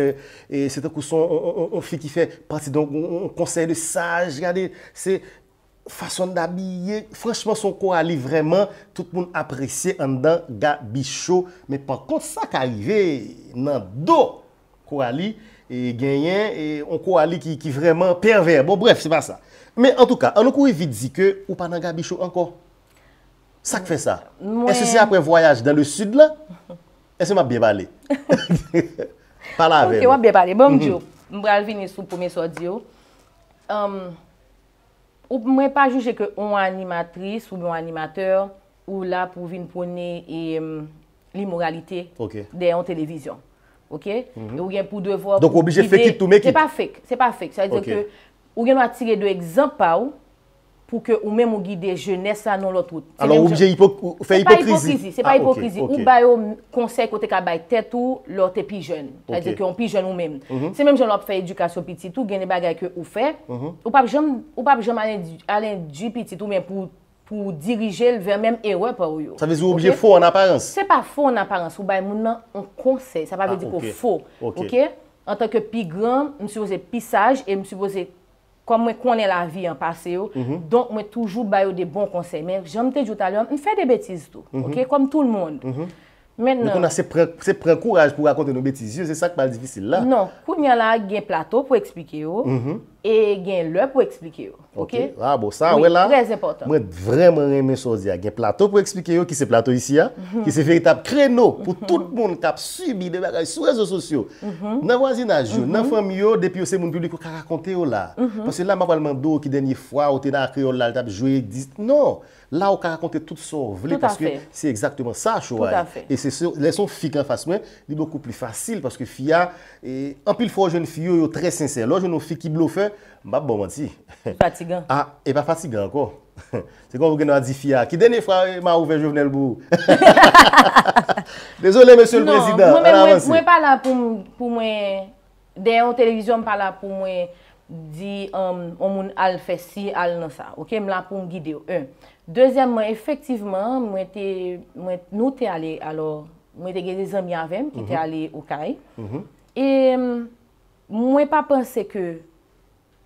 se te kouson on fi ki fè pati don konsey de saj, gade se fason d'abye, franchman son Kourali vreman tout moun apresye an dan Gabichou, me pa kont sa ka yve nan do Kourali, genyen, on Kourali ki vreman perver, bon bref, se pa sa. Men an tou ka, an nou kou e vidzi ke ou pa nan gabi chou anko? Sak fe sa? Es se se apre voyaj dan le sud la? Es se ma bebe ale? Pala ave. Mwen bebe ale. Mwen mwen alvin sou pou mwen so diyo. Ou mwen pa juje ke ou an animatris ou mwen animateur ou la pou vin pwone li moralite de an televizyon. Ok? Ou gen pou devor pou pwine. Donk ou obligè fèkit tou mèkit? Se pa fèk. Se pa fèk. Se pa fèk. Ou gen nou atire de ekzampa ou pou ke ou men mou gide jeunesse anon loutout. Fè hipokrizi. Fè hipokrizi. Ou bay ou konsey kote ka bay tèt ou louté e pi jen. Fè di ki ou pi jen ou men. Mhm. Se menm jen nou ap fè edukasyon pi titou gen ne bagay ke ou fè. Mhm. Ou pap jen alen di pi titou men pou dirije lve menm erwe pa ou yo. Sa vez ou obje fò en aparense? Se pa fò en aparense. Ou bay moun nan on konsey. Sa pa vè ah, di ko fò. En tanke pi gran, msupose pisaj e msupose kikon. kom mwen konen la vi an pase yo, mhm. donk mwen toujou bayo de bon konseymen, jom te djoutalyon, mwen fè de betiz to, ok, kom tout l moun, mwen fè de betiz mhm. to, Mwen kon a se pren kouraj pou rakonte nou beti zyon, se sak pal difisil la. Non, kou mwen la gen plato pou eksplike yo, e gen lè pou eksplike yo. Ok, a bo, sa wè la. Mwen et vremen remen sozi a, gen plato pou eksplike yo, ki se plato isi a, ki se ferit ap kreno pou tout moun kap subi de bagay sou rezo sosyo. Nan wazina jou, nan fwa myo, depi yo se moun publiko ka rakonte yo la. Pansye la ma walman do ki denye fwa, ou te na kreol la, le tap jouye, non. La ou ka akonte tout son vle, parce que c'est exactement sa chouay. Et c'est sa leçon fik en face mwen, beaucoup plus facile, parce que fia, un peu le fond jeune filleux, très sincère, l'autre jeune fille qui blou fait, m'a bon menti. Fatigant. Ah, et pas fatigant encore. C'est comme vous venez d'en dire fia, qui dene fois eh, m'a ouvert je venais le bout. Désolé monsieur le non, président. Non, moi mwen parlez pour mwen, des en télévision parlez pour mwen, dit, on moun al fessi, al nosa. Ok, mwen la pou m'gide yo, e. Dezyanman, efektivman, mwen te, mwen nou te ale, alo, mwen te ge de zanm yavem ki te mhm. ale okay. Mhm. E mwen pa panse ke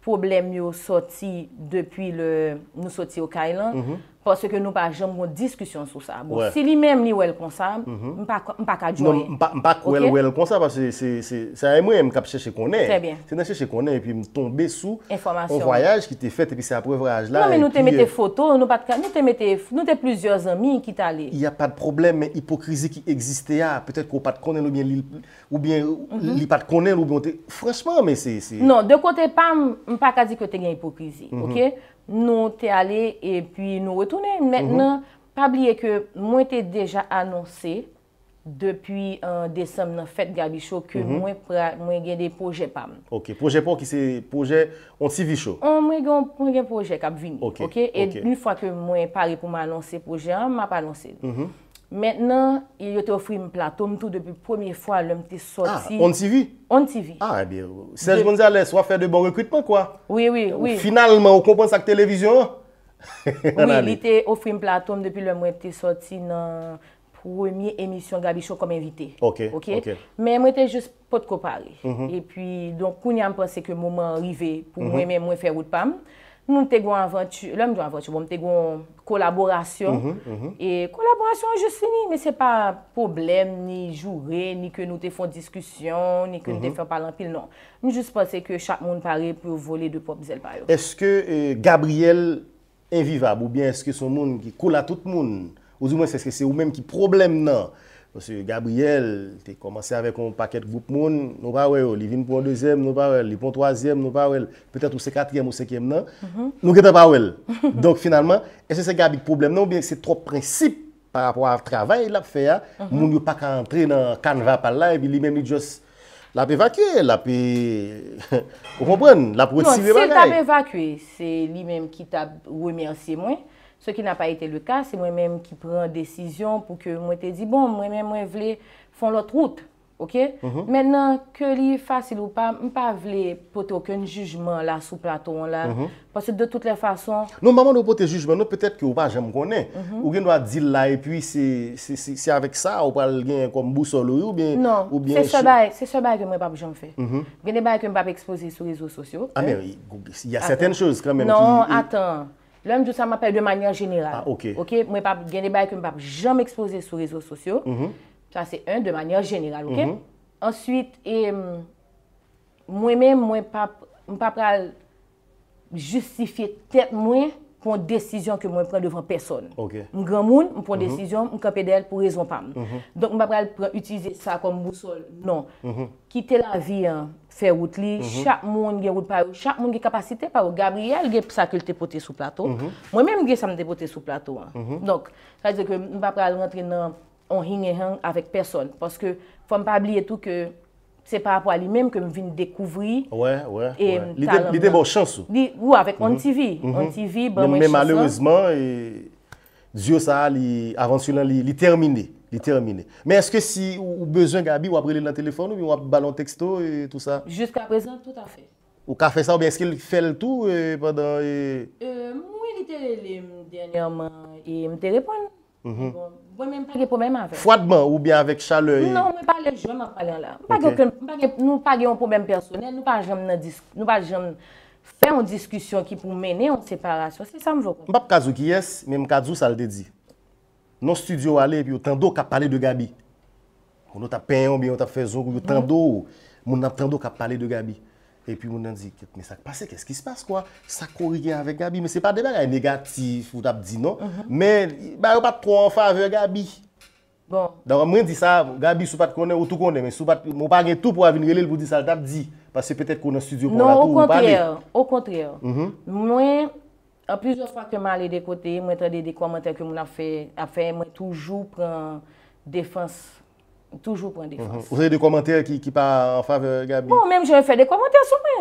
problem yo soti depi le, nou soti okay lan. Mwen. Mhm. Pòsè ke nou pa jèm mwen diskusyon sou bon, sa. Si li mèm li wèl konsa, mpaka djouye. Mpaka wèl konsa, pòsè se a mwen m kap chèche konè. Se nè chèche konè, epi m tombe sou en voyaj ki te fèt, epi se apre voyaj la. Non, men nou te mette foto, nou te mette nou te plizye zanmi ki talè. Y a pa d'problèm, men hipokrizi ki egzistè a. Pètè kou pat konè lò, ou bien li pat konè lò, ou bien Frèchman, men se... Non, de kote pa, mpaka di kote gen hipokrizi. Mhm. Ok? Nou te ale epi nou retoune. Mètnen, mhm. pabliye ke mwen te deja anonse depi an euh, desem nan fèt garbi chou ke mhm. mwen gen de poujèpam. Ok, poujèpam ki se poujè an sivichou. An mwen gen poujè kap vini. Ok, ok. Et l'un fwa ke mwen pare pou man anonse poujèpam, mwen pa anonse. Mwen. Mhm. Metnen, yo te ofri m platoum tou depi pwemye fwa lèm te soti... Ah, on TV? On TV. Ah, ebi, eh Serge Monsalès wafè de bon rekwitman kwa? Oui, oui, oui. Finalman, wakopan sa k televizyon? Oui, li te ofri m platoum depi lèm wèm te soti nan pwemye emisyon Gabichon kom evite. Ok, ok. Mè mwè te jous pot kopare. Mm-hmm. E pi, donk koun yam pense ke mwè mwen rive pou mwè mm-hmm. mwen fè woutpam... Mwen te gwen avanchu, lè mwen te gwen avanchu, mwen bon, te gwen kolaborasyon. Mhm, mhm. E kolaborasyon anjou sè ni, mwen se pa problem ni joure, ni ke nou te fon diskusyon, ni ke nou te mhm. fon palan pil, nan. Mwen jous pense ke chak moun pare pou vole de pop zèl par yo. Eske e, Gabriel invivab ou bien eske son moun ki kolatout moun, ou zou mwen se se ou mèm ki problem nan? Monsi Gabriel, te komanse avèk an paket goup moun, nou pa wè, oh, li vin pou an deuxième, nou pa wè, li pou an troisième, nou pa wè, petèt ou se katrièm ou sekièm nan, nou kèta pa wè. Donk finalman, esè se gabi k poublem nan, ou bien se trop prinsip par rapport a travèl la pou fè ya, moun yo pa kante nan kanva pal la, epi li mèm ni jòs la pe vakye, la pe, ou pou pren, la pou etsi le bagay. Non, se ta pe vakye, se li mèm ki ta wèmerse mwen, Se ki na pa ite le ka, se mwen mèm ki pren desisyon pou ke mwen te di, bon, mwen mèm mwen vle fon lot route, ok? Mènen, ke li fasil ou pa, mwen pa vle pote ouken jujman la sou platon la, mhm. pote de tout non, mhm. le fason. Nou, maman nou pote jujman nou, pwetet ki ou pa jèm konen, ou gen nou a dil la, e pwis se avèk sa, ou pal gen koum bousol ou yo, ou ben... Non, se se bay, se se bay gen mwen pa pou jom fè. Gen e bay gen mwen pa pou ekspozi sou rizou sosyo. Y a seten chöz kremen. Non, atan. Lèm ah, mm-hmm. jousa mm-hmm. m apèl de manyan jeniral. Mwen pap gen de bay ki m pap jom ekspoze sou rezo sosyo. Sa se en de manyan jeniral. Ansywit, mwen mè mwen pap, mwen pap al justifiye tèt mwen. pon desisyon ke mwen pren devan peson. Ok. Mwen gran moun, mwen pon desisyon, mwen kapèdèl pou rezon pam. Donk mwen pa pral pral utize sa kon mwousol. Non. Kite la vi, fey wout li, chak moun gen wout pa wout, chak moun gen kapasite pa wout. Gabrièl gen sakil te potè sou plato. Mwen mhm. mè mwen gen seman te potè sou plato. Mhm. Donk, mwen pa pral rentre nan an hing en hang avèk peson. Fòm pa blie tout ke Se pa apwa li menm ke m vin dekouvri. Ouè, ouè, ouè, li te bo chansou. Ouè, avèk an TV, an TV, ban mwen chousan. Men malèouzman, diyo sa a li avansi mhm. mhm. non, lan, li termine, li termine. Men eske si ou bezwen Gabi ou apre li lan telefon nou, ou apre balon teksto et tout sa? Jusk aprezen tout afe. Ou ka fè sa ou bien eske li fè l'tou pendant? Mwen li te le li m denye man, li m te repon nou. Mhm. Bon, Fwadman ou bya avek chale Non mwen pale jom ak palen la Mwen pale jom Mwen pale jom Fè yon diskusyon ki pou mene Yon separasyon Mwen pape kazu ki yes Mwen pape kazu salde di Non studio ale yon tando ka pale de Gabi Yon ta penyon Yon ta fezon Yon tando mhm. ka pale de Gabi E pi moun nan di, mè sa k'passe, kè s'k'i s'passe kwa? Sa korige avèk Gabi, mè se pa debèl a yon negatif ou tap di, non? Mè, ba yon pat pou an fave Gabi. Bon. Dan wè mwen di sa, Gabi sou pat konen, ou tou konen, mè sou pat, moun par gen tout pou avin relèl pou di sa, tap di. Pase pètè konen studio pou non, l'atou ou palè. Non, au kontrèr, au kontrèr. Mwen, mhm. an plizou fwa ke m'alè de kote, mwen te de de komentèr ke moun la fè, a fè, mwen toujou pren defans. Toujou pren defans. Ou se de komantèr ki pa en fave, Gabi? Mèm jèm fè de komantèr sou mè.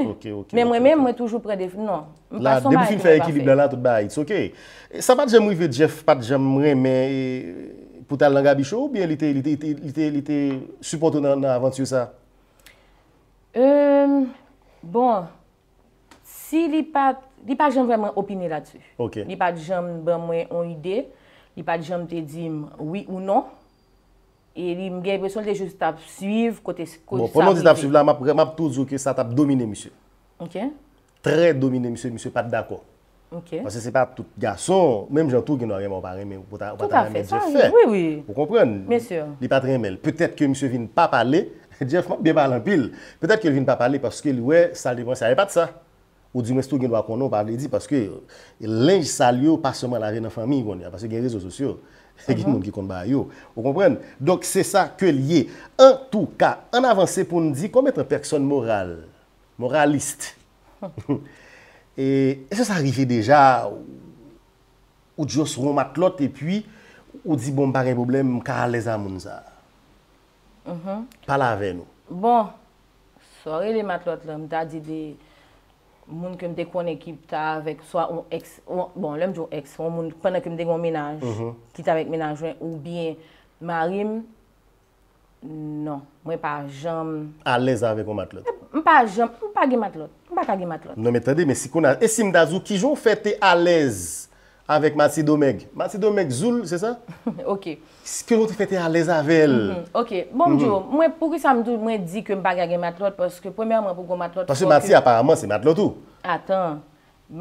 Mè mèm mèm, mè toujou pren defans. Dèboufèn fè ekilibre la, tout bè, it's ok. Sa pat jèm rive, Jeff, pat jèm mèm, mè, pou tal langa bichou, ou bien li euh, bon, te, li te, li te, li te, li te, supportou nan avanti ou sa? Ehm, bon, si li pat, li pat jèm vèm mè opine la tù. Ok. Li pat jèm bèm mè on ide, li pat jèm te dim, oui ou non, E li mgen beson de jous tab suive kote bon, sa. Bon, pou mwen di tab suive la, mwen ap tou djouke sa tab domine msye. Ok. Tre domine msye, msye pat dako. Ok. Mwen se se pap tout gason, mwen mwen jantou genwa genwa waparemen, waparemen je fè. Oui, oui. Ou kompren? Mè sè. Li pat remel. Petèt ke msye vin pa pale, je fè, mwen beba l'ampil. Petèt ke vin pa pale paske li we salivon, sa repat sa. Ou di mwen stou genwa konon, pa le di paske, e lenj salio pas seman la venan fami yon ya, paske gen rezo sos Fekit moun ki kon ba yo. Ou kompren? Dok se sa ke liye. En tou ka, en avanse pou nou di, kon mette un person moral. Moraliste. E se sa rive deja, ou di yo sron matlot, e pi, ou di bon barem problem, mka uh-huh. aleza moun za. Pa lave nou. Bon, sore le matlot lèm, dadi de... Moun kem de kon ekip ta vek swa bon, mhm. ou eks, bon lèm di ou eks, pon moun kwenne kem de kon menaj, kit avèk menajwen ou biye marim, non, mwen pa jom. A lez avèk ou matlot? Mpa jom, mpa ge matlot, mpa ka ge matlot. Non, mwen te di, mwen si kon a esim da zou ki jow fète a lez. Avèk Mati Domeg. Mati Domeg, Zoul, se sa? Ok. Ske lout fète a Lezavelle. Mm-hmm. Ok. Bon, Djo, mm-hmm. mwen pou ki sa mdou mwen di ke m bagage matlot pwoske pwemèr mwen pou kon matlot... Pwoske Mati, aparamant, se matlot ou. Atan.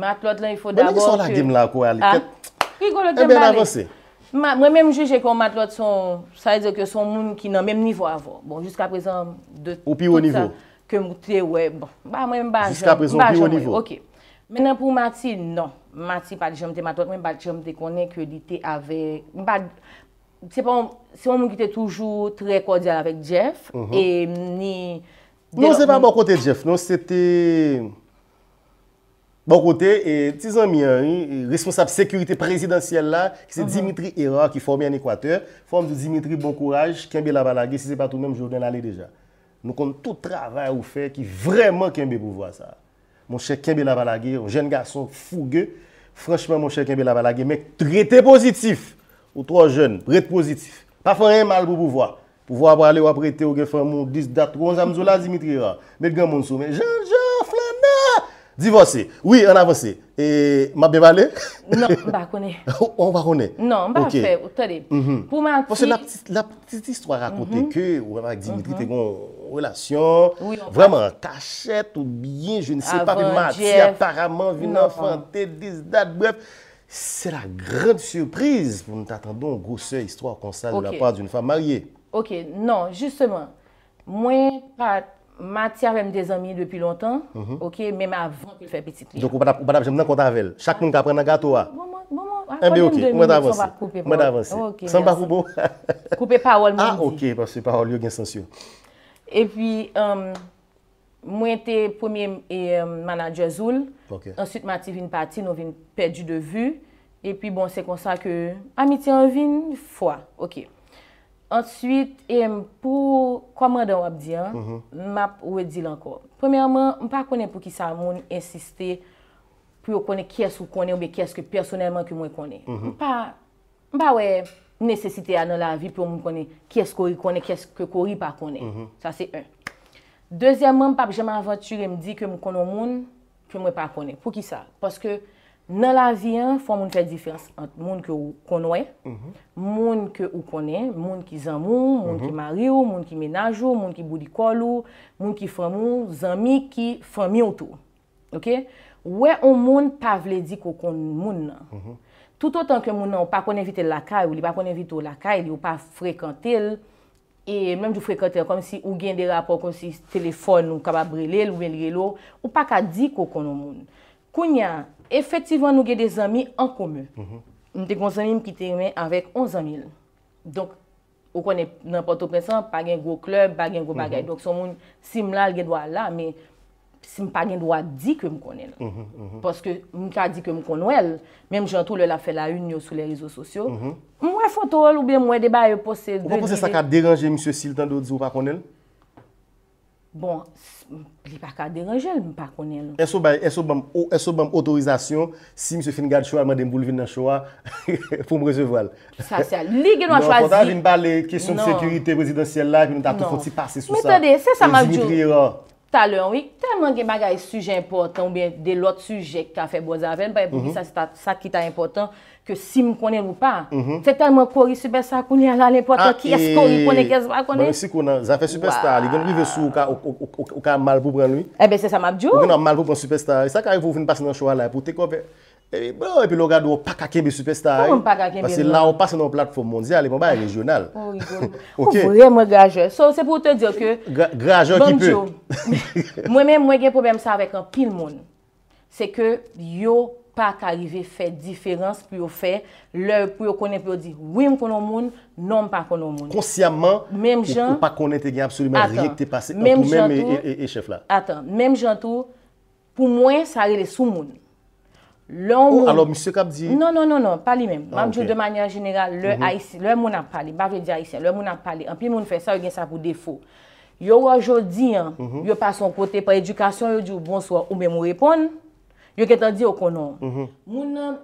Matlot lan, y fò d'abord ki... Mwen mwen son la gem la kou aliket. Kikolot, mwen avonsè. Mwen mèm jujè kon matlot son... Sa y zè ke son moun ki nan mèm nivou avon. Bon, jisk apresan... Ou pi ou nivou. Kè moutre, wè. Bon, Mati pati jom te matot, mwen pati jom te konen ke li te ave, sepon mwen ki te toujou tre kodyal avek Jeff. Mhm. E non sepa mwen bon kote Jeff, non sepe mwen bon kote, e tizan mwen, e, responsable sekurite prezidentiel la, ki se mhm. Dimitri Hira ki forme an ekwateur, forme di Dimitri bon kouraj, kenbe la balage, si sepa tou mwen jounen ale deja. Nou kon tout travay ou fe ki vreman kenbe pou vwa sa. Mon chèkèmè la balagè, ou jèn gason fougè. Frèchement, mon chèkèmè la balagè, mèk tretè pozitif. Ou tro jèn, ret pozitif. Pa fè rè mal pou pouvoa. Pouvoa pou alè ou apretè ou gè fè mou dîs dat ronz amzou la zimitriwa. Mèk gè moun sou, mèk jèn, Divorcé. Oui, on avance. Et m'a bien parlé Non, on va connaître. Non, pas okay. faire. Mhm. Pour ma Parce que la petite, histoire racontée mhm. que vraiment avec Dimitri mm une relation vraiment cachette ou bien je ne sais Avant, ah, pas matière apparemment une enfanté 10 dates bref. C'est la grande surprise pour nous attendons grosse histoire comme ça de la part d'une femme mariée. OK, non, justement. Moi pas Mati mhm. avèm ah. bon, bon, de zamiye depi lontan, ok, mèm avèm fè petit priyat. Jèm nan konta avèl, chak moun kapè nan gato a. Mèm avèm, mèm avèm, mèm avèm. Sèm pa fù bo? Koupe pa oul mwen di. Ah, ok, pa fè oul, yo gen sensyon. E pi, euh, mwen te pwemye euh, manadje zoul, answit mati vin pati, nou vin pedi de vu, e pi bon, se konsa ke, amitien vin, fwa, ok. Ensyit, m pou komanda wap diyan, m ap wè di lankor. Premèman, m pa konè pou ki sa moun insistè pou yo konè kès ou konè ou mè kès ke personèlman ki mwen konè. Mm-hmm. M pa wè nèsesite a nan la vi pou m konè kès kòri konè, kès kòri pa konè. Sa se un. Dèzyèman, m pap jèman avanturè m di ke m konè moun pou mwen pa konè. Pou ki sa? Paske... Nan la viyan, fwa moun fè difers ant moun kè ou konwè, mhm. moun kè ou konè, moun ki zanmou, moun ki mhm. maryou, moun ki menajou, moun ki budikolou, moun ki fwamou, zanmi ki fwamiyoutou. Ouè ou moun pa vle di kò konw moun nan. Mhm. Tout an tan kè moun nan, ou pa konen vite lakay, ou li pa konen vite lakay, li ou pa frekantel, e mèm di frekantel kom si ou gen de rapor, kom si telefon ou kababre lèl ou ven lèl ou, ou pa ka di kò konw moun. Koun ya... Efektivan nou gen de zami an komyo. Mwen te konsoni mpite yon mwen avèk onzan mil. Donk, ou konen nampoto prensan, pa gen gwo klub, pa gen gwo bagay. Donk, son moun sim lal gen dwa la, men sim pa gen dwa di ke mkonen. Poske mwen ka di ke mkonen, mwen mwen jantou lè la fè la yon yon sou lè rizòs sosyo. Mwen fòtòl ou mwen mwen deba yon posè. Ou pa posè sa ka deranje msè siltan dò dzi ou pa konen? Bon, li pa kade rejel mi pa konen. Eso bam otorizasyon si mse fin gade chwa mwen demboulvin nan chwa pou mreze vwal. Sa, sa, li gen wanswazi. Non, kontan li mba le kesyon de non. sekurite prezidentsel la, pi nou ta non. tout fonsi pase sou sa. Mwen tande, se sa ma djou. E jimitri eror. Talen wik, telman gen bagay suje importan ou bien de lot suje ka fe Bozavel, baye pou ki sa ki ta importan, ke si m konen ou pa, se telman kori superstar kounen la l'importan ki esk kounen, konek, esk wakonen. Si kounen, zan fe superstar, li gen rive sou ou ka mal pou pran wik. Ebe se sa map djou. Ou gen mal pou pran superstar. E sa ka yon voun voun pas nan chou alay pou te konver. E pi loga do, pak akenbe supe staye. Pou mwen pak akenbe? Pase la, ou pase nan platform mondial, e pou mwen baye regional. O, igon. O, pou re mwen graje. So, se pou te diyo ke... Graje kipe. Bonjo. Mwen men, mwen gen problem sa avek an pil moun. Se ke, yo pak arive fè diférense pou yo fè, lè pou yo konen, pou yo di, wim konon moun, non mwen pak konon moun. Konsyaman, ou pak konen te gen, absolutmen, rien te pase. Mwen mwen, mwen mwen, mwen mwen, mwen mwen, mwen Ou, alo, Mr. Kap di? Non, non, non, non, pa ah, mm-hmm. mm-hmm. mm-hmm. euh, li men. Mam, jou de manya general, le aisyen, le moun ap pale. Bak, jou di aisyen, le moun ap pale. Anpil moun fè sa, yo gen sa pou defo. Yo wajod di, yo pas son kote, pa edukasyon, yo di ou bonsoi, ou mè mou repon. Yo gen tan di ou konon. Moun nan,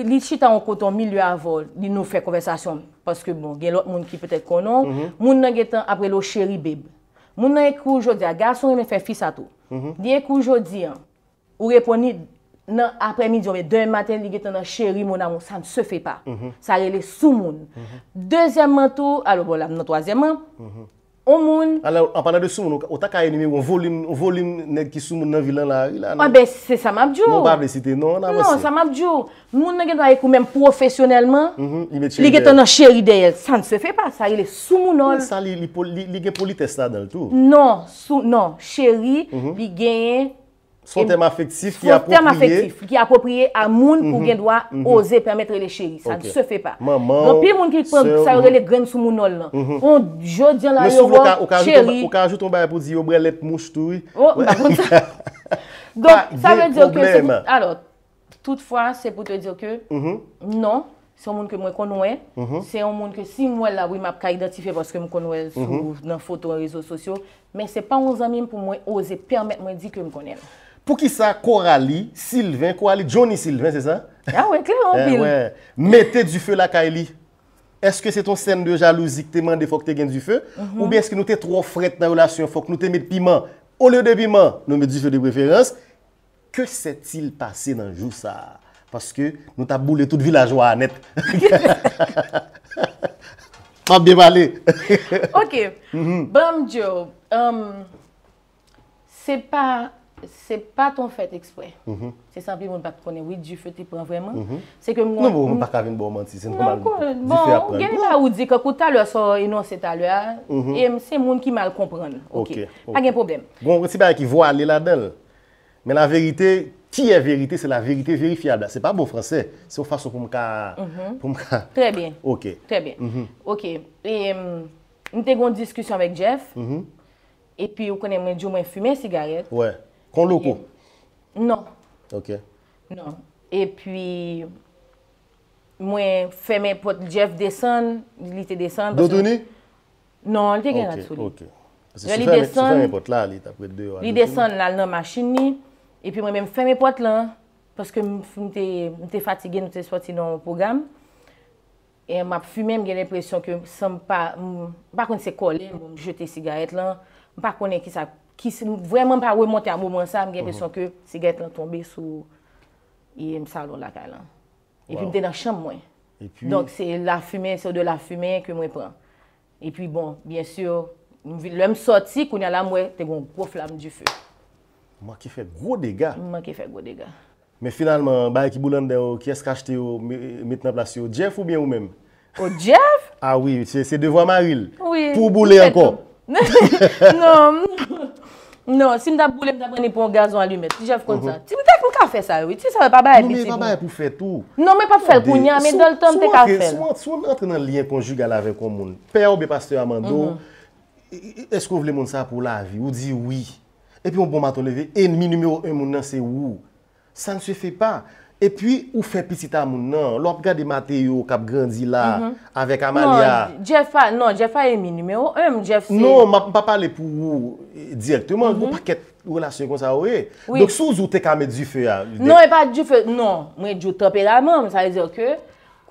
li chi tan an koton, mi lè avol, di nou fè konversasyon. Paske bon, gen lot moun ki pète konon. Moun nan gen tan apre lo chéri bebe. Moun nan ekou jodi, a gason remè fè fisato. Di ekou jodi, ou repon ni defo. nan apre midyon ve den maten li gete nan chéri moun an bon, non, moun, sa n se fe pa. Sa re le sou moun. Dezyenman tou, alo volan nan tozyenman, an moun... A la apanade sou moun, otakaye ni me ou an volim, an volim net ki sou moun nan vilan la, ila nan... A be, non, se sa map djou. Moun ba ve site, nan? Nan, sa map djou. Moun nan gen nan ekou men profesyonelman, mhm, li gete nan chéri deyel, sa n se fe pa. Sa re le sou moun an l... Sa li gen polites ta del tou? Nan, sou, nan, chéri, bi mhm. genye... Fon tem afektif ki apopriye a moun pou gen mhm. doa mhm. ose permetre le chéri. Sa di se fe pa. Maman, sè. Don pi moun ki sa yore le gren sou moun ol nan. Fon mhm. jo diyan la yor chéri. Fon ka ajoute mba pou di yo bre let mouch touy. Don sa ve diyo ke, alot, toutfwa se pou te diyo ke, non, se yon moun ke mwen konwen. Se yon moun ke si mwen la wim ap ka identife paske mwen konwen sou nan foto an rezo sosyo. Men se pa moun zamim pou mwen ose permetre mwen di ke mwen konwen nan. pou ki sa Coralie, Sylvain, Coralie, Johnny Sylvain, se san? Ya we, kliw an, Phil. Mette du fe mm-hmm. la Kylie. Eske se ton sen de jalouzik te mande fok te gen du fe? Ou be eske nou te tro fret nan relasyon fok nou te met piman? Ou le de piman, nou met du fe de preferans? Ke se til pase nan jou sa? Paske nou ta boule tout vilajwa anet. Ta bi mali. Ok. Mm-hmm. Bam Joe. Um, se pa... Se pa ton fèt eksprè. Se sanvi moun patronè. Ou di fèt i pran vwèman. Se ke mwen... Non mwen pa kavin bo mwant si. Se mwen pa mwen di fèt apren. Bon, geni pa ou di kakou talwa so enons etalwa. E mwen se moun ki mal komprèn. Ok. Pagèn problem. Bon, si pa yè ki vwa lè la del. Men la verité, ki yè verité, se la verité verifiada. Se pa bo fransè. Se ou fassou pou mwen ka... Mhm. Trè ben. Ok. Trè ben. Mhm. Ok. E mwen te goun diskusyon vèk Jeff. E pi ou konè mwen di ou mwen Kon lo ko? Non. Ok. Non. E pi, mwen fè mè pot l jef desen, li te desen. Dodoni? Non, li te gen atou. Ok, ok. Si fè mè pot la, li ta pou ete deyo. Li desen la nan machin ni, e pi mwen mè fè mè pot lan, paske mwen fè mwen te fatigè, mwen te soti nan pou gam. E mwen fè mè mwen gen lè presyon ke mwen sèm pa, mwen pa konen se kolè, mwen jete sigaret lan, mwen pa konen ki sa kolè. Ki se vwèman pa wè montè a mou moun sa, mwen gen te mhm. son ke si gen te tonbe sou yèm sa loun lakay lan. E pwè mwen te nan chanm mwen. Donk se la fume, se ou de la fume ke mwen pran. E pwè bon, bien sè, lèm soti koun yè la mwen, te mwen kou flam di fè. Mwen ke fè gwo dega. Mwen ke fè gwo dega. Mè finalman, baye ki boulan de ou, kyes kache te ou, mwen te nan plasye ou jef ou bien ou mèm? Ou jef? A wè, se devwa maril. Ou wè. Pou boulè ankon. Non, mwen... Non, si mda boule mda bwene pon gazon alu met, ti jav kontan. Mhm. Ti mdek mka fè sa wè, ti sa wè pa baye biti mwen. Non, mwen pa baye pou fè tou. Non, mwen pa fèl pou nyan, mwen do l'tan mte ka fèl. Sou anke, sou anke, sou anke, sou anke nan liyen konjugal avek kon moun. Pe ou be pasteur amando, mhm. eskou vle moun sa pou lavi, ou di wii. E pi mpon mato leve, en, mi numero en moun nan se wou. Sa nse fè pa. E pi ou fe pisi ta moun non? nan, lop gade Mateyo kap grandi la, mhm. avek Amalia. Non, non Jeff a, non, Jeff a e mi nime ou, e mou Jeff se. Non, ma pa pale pou ou, non, direktman, ou pa ket relasyon kon sa ou e. Dok sou zou teke ame djife ya? Non, e pa djife, non, mwen djou tepe la moun, sa e dyo ke.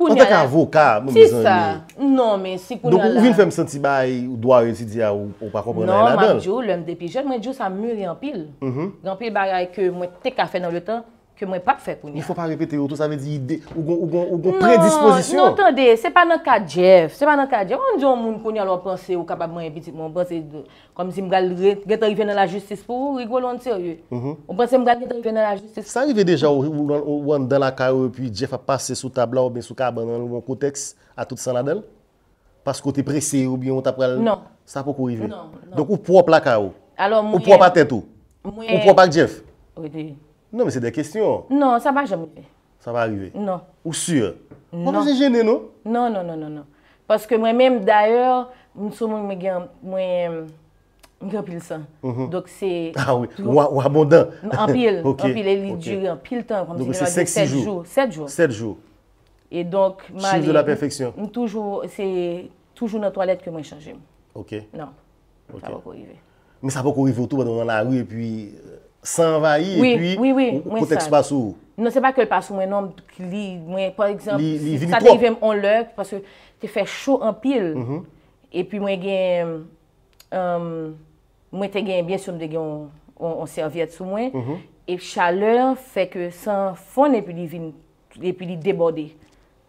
An teke avoka, moun bezan mi e. Si sa, non men, si kou nyan la. Mwen fèm senti bay ou doare si diya ou pa komprenan yon adan. Non, mwen djou, lèm depi jen, mwen djou sa mure yon pil. Yon mhm. pil bagay ke mwen teke a fe nan le tan. que moi pas faire pour Il faut pas répéter tout ça veut dire idée ou gon ou gon ou gon prédisposition. Non, attendez, c'est pas dans cas Jeff, c'est pas dans cas Jeff. On dit on moun connait alors penser ou capable manger petit mon penser comme si me gâte arriver dans la justice pour en sérieux. Mhm. On pense me gâte arriver dans la justice. Ça arrive déjà ou dans la et puis Jeff a passé sous table ou bien sous cabane dans le contexte à toute ça là-dedans. Parce que tu es pressé ou bien on t'appelle Non. Ça pas arriver. Donc ou propre la caille. Alors moi Ou propre tête ou. Ou propre Jeff. Oui. Non, men se de kestyon. Non, sa va jamou. Sa va arrive? Non. Ou sur? Non. Mwen mwen jene, non? Non, non, non, non. Paske mwen men d'aer, mwen somon mwen gampil san. Donc se... Ah ou abondan. Ampil. Non, ok. Ampil, el di duran, piltan. Kwan mwen jene lade 7 jou. 7 jou. 7 jou. Et donc... Chim de la perfection. Toujou, se toujou nan toalet ke mwen chanje. Ok. Non. Ok. Sa va korrive. Men sa va korrive otou badan man la roue, et puis... Euh, S'envaye et puis... Oui, oui, oui. Kotex baso. Non, se pa ke baso mwen nan, ki li, mwen, par exemple... Li vinitrop. Sa te vivem on lèk, parce te fè chou an pil. Et puis mwen gen... Mwen te gen, bien soum de gen on serviette sou mwen. Mm-hmm. Et chaleur, fè ke san fon et puis li vinitrop. Et puis li débordé.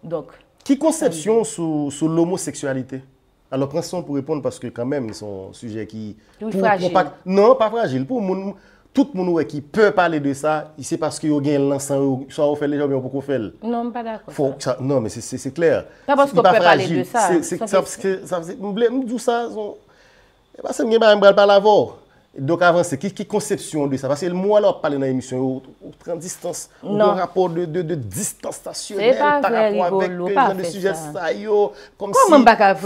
Donc... Ki konsepsyon sou l'homosexualité? Alors, prensons pou repondre parce que, kanmèm, son sujet ki... Lui fragil. Non, pa fragil. Pou moun... Tout moun wè ki pè pale de sa, se paske yo gen lansan yo, so a ou fèl le jòm, yo pou kou fèl. Non, mwen pa d'akot. Non, mwen se se kler. Ta paske yo pè pale de sa. Se pse mwen ble, mwen djou sa, se mwen mwen mbrel pale avò. Dok avansè, ki konsepsyon de sa, pase el mwen lò pale nan emisyon yo, ou tran distans, ou nan non. rapport de distans stasyonel. Se pa kè rivolou, pa fè sa. Sa yo, kom se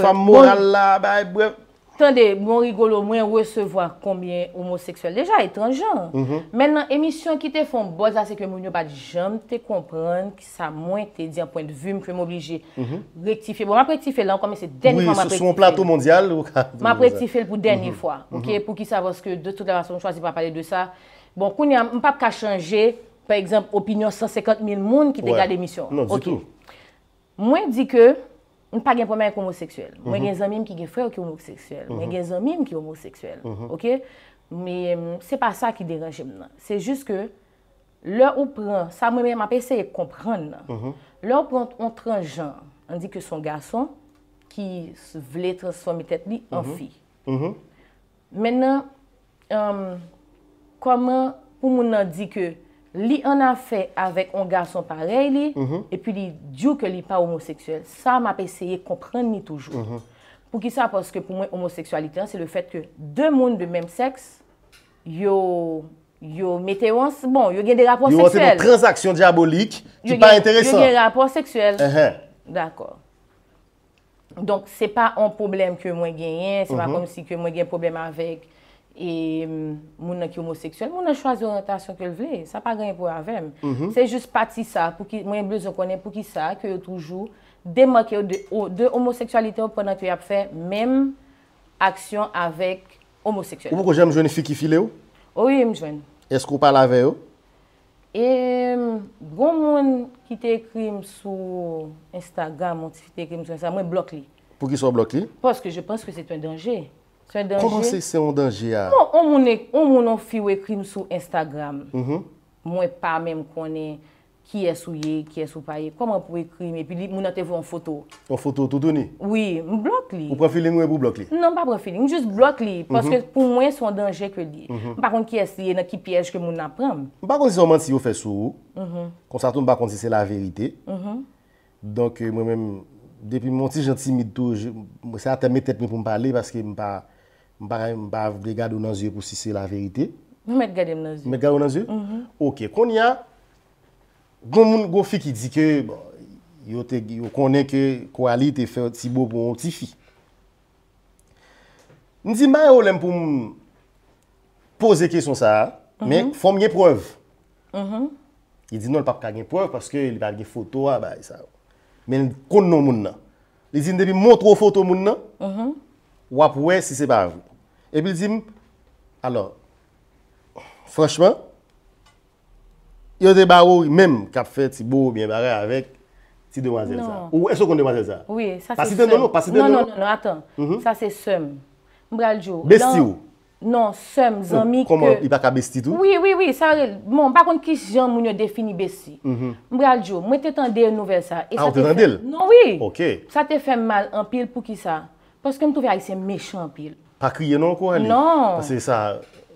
fè moral la, ba e brev. Tende, mwen bon rigolo, mwen resevo mhm. mhm. bon, mhm. bon, a konbyen homoseksuel. Deja, etranjan. Mwen nan emisyon ki te fon bozase ke moun yo bat, janm te kompran ki sa mwen te di an poen de vu, mwen kwen m'oblije rektife. Bon, mwen rektife lan, konmen se denifan mwen rektife. Oui, sou moun plato mondial. Mwen rektife l pou denye fwa. Ok, pou ki sa vòske, de tout la rason, chwa si pa pale de sa. Bon, mwen pa pa ka chanje, pe exemple, opinyon 150.000 moun ki te gade emisyon. Non, di tou. Mwen di ke... Nou pa gen pou men ek omoseksuel. Mwen mhm. mhm. gen zanmim ki gen frè ou ki omoseksuel. Mwen gen zanmim ki omoseksuel. Mwen gen zanmim ki omoseksuel. Se pa sa ki derajem nan. Se jist ke, le ou pran, sa mwen men mapese e kompran nan. Le ou pran, ontran jan, an di ke son gason, ki vle transforme tet li, an fi. Mwen nan, koman pou moun nan di ke, Li an a fe avèk an gason pare li, mhm. epi li djou ke li pa homoseksuel. Sa m ap eseye kompren mi toujou. Mhm. Pou ki sa, pwoske pou mwen homoseksualite, an se le fèt ke dè moun de mèm seks, yo metè wans, bon, yo gen de rapor seksuel. Yo wans se de transaksyon diabolik, ki pa interesa. Yo gen rapor seksuel. Uh-huh. D'akor. Donk se pa an problem ke mwen genyen, se pa konm mhm. si ke mwen gen problem avèk. E mm, moun an ki homoseksuel, moun an chwazi orientasyon ke l vle. Sa pa ganyan pou avem. Mhm. Se jous pati sa pou ki, moun an blou zon konen pou ki sa, kyo yo toujou demake yo de homoseksualite ou pou nan tou yap fe, menm aksyon avek homoseksuel. O moun kon jen mjweni fikifile ou? Ou yon mjweni. Eskou pal ave yo? E moun mwen kite krim sou Instagram, moun site krim sou Instagram, moun blok li. Pou ki sou blok li? Poske je penske se ton denje. E moun mweni. Kwa mwen se se an danje a? Mwen moun an fi wè krim sou Instagram. Mwen pa mèm konè ki es ou ye, ki es ou pa ye. Kwa mwen pou wè krim. Pi li non, mm-hmm. mm-hmm. moun an te vou an foto. An foto toutou ni? Oui, mwen blok li. Mwen profilin mwen mwen blok li? Nan, mwen pa profilin. Mwen jous blok li. Paske pou mwen se an danje kwe li. Mwen pa kon si yon fè sou. Mm-hmm. Kon sa tou mwen pa kon si se la verite. Donk euh, mwen mèm depi mwen ti jantimid tou mwen se a teme tep mwen pou mwen pale paske mwen pa Mbare mbav ble gado nan zyo pou si se la verite. Mbav ble gado nan zyo. Mbav ble gado nan zyo? Mbav mhm. ble gado nan zyo. Ok, kon ya, goun moun goun fi ki di ke, bon, yo konen ke kou alit e fe ti bo pou moun ti fi. Ndi mbare ou lem pou moun pose kesyon sa, mwen mhm. fomye preuv. Mhm. Yedin non pap kagen preuv, paske li bagen foto, ah, mwen kon non moun nan. Yedin debi moun tro foto moun nan, wap wè si se barjou. Epilzim, alo, franchman, yon de barou mèm kap fè ti bo mè barè avèk ti deman non, zèl sa. Ou esò kon deman zèl sa? Oui, sa se sem. Pasitè ndon nou? Non, non, non, atan. Sa se sem. Mbral Djo. Besti non. ou? Non, sem, zanmi. Koman, ipa ka besti tou? Oui, oui, oui, sa, mwen bakon kis jan moun yo defini besti. Mm-hmm. Mbral Djo, mwen ah, te tendel nouvel sa. Ah, mwen te tendel? Non, oui. Ok. Sa te fem mal anpil pou ki sa. Poske m tou ve a y se mechè anpil. Pa kriye nan kwa ane? Non.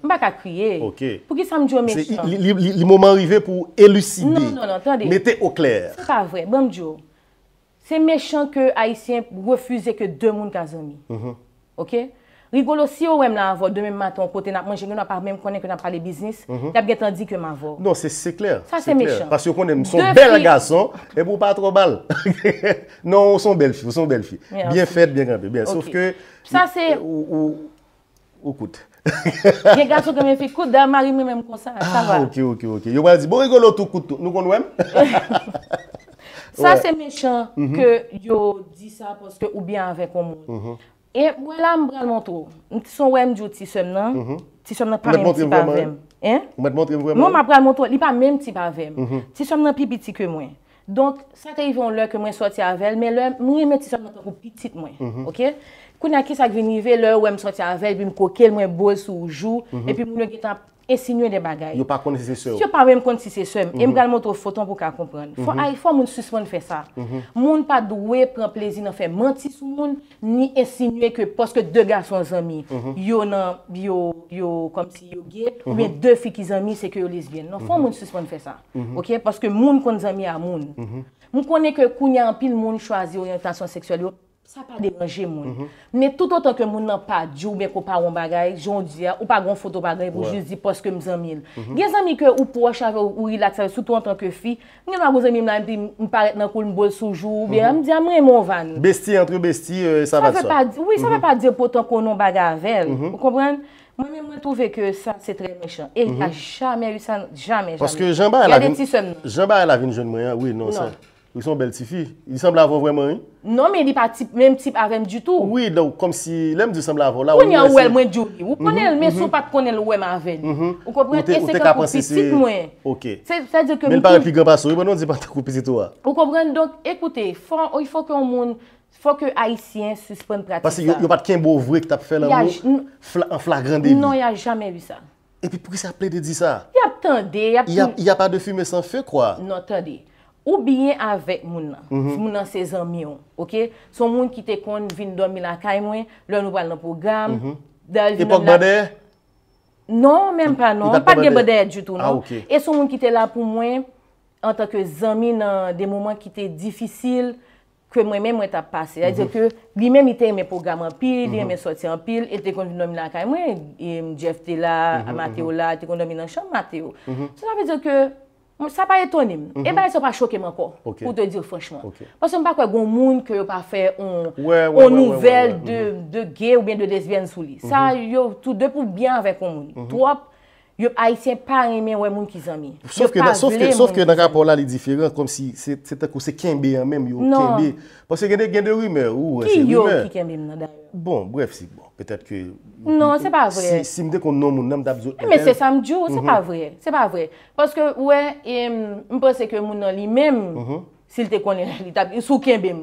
Mwen pa ka kriye. Ok. Pouki sa mdiyo mechan. Li mouman rive pou elusibi. Non, non, non. Mette o kler. Se pa vwe, bon mwen mdiyo. Se mechan ke Aisyen refuze ke demoun kazoni. Mm-hmm. Ok? Rigolo si yo wèm la anvo, demè mè maton kote na mwen jèlè nan par mè m konen kè nan par lè biznis, la mhm. bè tan di kè m avo. Non, se se kler. Sa se mechant. Pas yo konen, m son bel gason, e pou pa tro bal. Non, son bel fi, son bel fi. Bien fèd, bien kambè. Sòf kè... Sa se... Ou... Ou kout. Gen gason gen m fè kout, dan mè mè m konsan, sa ah, va. Ok, ok, ok. Yo wèm di, bo rigolo tout kout tout, nou kon wèm? Sa se mechant, ke yo di sa poske ou biè anve koumou. Mh-mh. E mwen la mwen pral mwanto, mwen ti son wèm djouti semenan, ti semenan mhm. pa mèm ti pavèm. E? Mwen mwen pral mwanto, li pa mèm ti pavèm, mhm. ti semenan pi piti ke mwen. Donk, sa te yon lò ke mwen soti avel, mwen lò mwen ti semenan pou piti mwen. Kou na ki sa kwen yon lò, wèm soti avel, bim kokel, mwen boz ou jou, mhm. epi mwen lò getan... Esinwe de bagay. Yo pa kone si se se ou. Yo pa wèm kone si se se ou. Yèm gal moutou foton pou ka komprende. Fwa moun suspon fè sa. Moun pa dwe pran plezi nan fè manti sou moun, ni esinwe ke poske de gason zanmi. Mhm. Yo nan, yo, yo, kom si yo gè, ou mè de fikizanmi se ke yo lesbien. Non, Fwa mhm. moun suspon fè sa. Ok, poske moun kon zanmi mhm. a moun. Moun kone ke kounyan pil moun chwazi orientasyon seksyol yo. Sa pa de manje moun. Mhm. Men tout an tan ke moun nan pa di ou men ko pa wong bagay, jondi ya, ou pa gwen foto bagay, pou jis di poske mizan mil. Mhm. Gen zan mi ke ou po mhm. euh, non a chave ou il atseve, soutou an tan ke fi, mwen nan gozen mi mla mpi mparet nan koul mbol soujou, be a mdi a mwen moun van. Besti, an tre besti, sa va de sa. Oui, sa va pa di ou potan konon bagay avel. Mwen men mwen touve ke sa, se tre mechan. E, a jamen yu sa, jamen jamen. Parce que jamba el avine joun mwen, oui, non sa. Non. Non, ou yon son bel ti fi? Yon di sanm lavo vwèman yon? Non, men yon di pa mèm tip arem di tout. Ou yon yon wèm wèm wèm di tout. Ou konèl men sou pa konèl wèm avèn. Ou te kapansi se... Mèm pa repi gamba sou, yon mèm di pa ta koupi si tou a. Ou kompren, donk, ekoutè, fòk yon moun, fòk yon haisyen se spèn pratik sa. Pase yon pat ken bo vwèk tap fèl an nou, an flagran de vi. Non, yon a jamè vwèm sa. E pi pou ki sa ple de di sa? Yon ap tendè, yon ap tendè. ou biye avèk moun nan, mhm. moun nan se zanmion, ok? Son moun ki te kon vin domina kaj mwen, lò nou bal nan pougam, Ipak badè? Non, menm pa non, pak gen badè djoutou non. E son moun ki te la pou mwen, an tanke zanmina de mouman ki te diffisil, ke mwen mè mwen ta pase. E dje ke li mèm ite yon mè pougam an pil, yon mè soti an pil, e te kon vin domina kaj mwen, je fte la, a Mateo la, te kon domina chan Mateo. Sona pe dje ke, Sa pa etonim, e ba se pa chokem anko pou te dir fwanchman. Pas se pa kwe gwen moun kwe yo pa fe on nouvel de ge ou ben de lesbien souli. Sa mhm. yo tout de pou byan avek moun. Mhm. Twop, yo aisyen pa remen wè moun ki zami. Sof ke nan rapor la li diferent kom si se tako se kenbe anmen yo. Pas se gen de gen de rume ou? Ki yo ki kenbe mwen anmen? Bon, bref si bon. Non, se pa vre. Si mde kon non moun nanm dap zo... Mè se samdjou, se pa vre. Se pa vre. Paske, wè, m posè ke moun nan li mèm, mhm. sil te konnen li tap, souken bèm,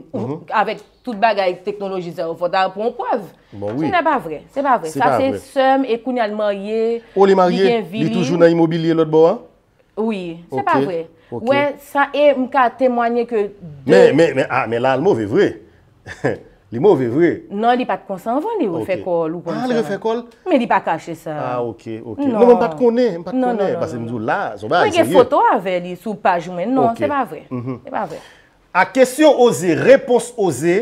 avèk tout bagay teknologi zèrofotar pou m pov. Bon, wè. Se nè pa vre. Se pa vre. Se pa vre. Sa se sèm, e kounen al marye, O li marye, li toujoun nan immobilie lòt bo an? Oui. Se pa vre. Wè, sa e m ka temwanyè ke... Mè, mè, mè, a, mè lal mòv e vre. Ha! Di mou vevwe? Non, li pat kon sanvan li ou fekol ou kon sanvan. Ah, li fekol? Men li pa kache sa. Ah, ok, ok. Non, non men pat konen. Non, non, non. Pasè mdou non. la, zon ba zyeye. Mwen gen foto ave li sou pajou men. Non, se pa vwe. Mhm. Se pa vwe. A question oze, repons oze,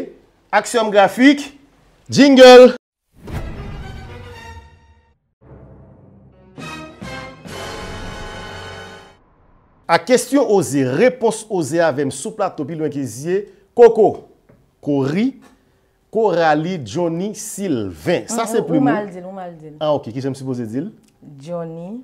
aksyon grafik, jingle! A question oze, repons oze, avem soupla topi lwen ke zyeye, koko, kori, Coralie Johnny Sylvain. Ça, mm, mm, c'est plus Ou Ah, ok. Qui j'aime supposé dire? Johnny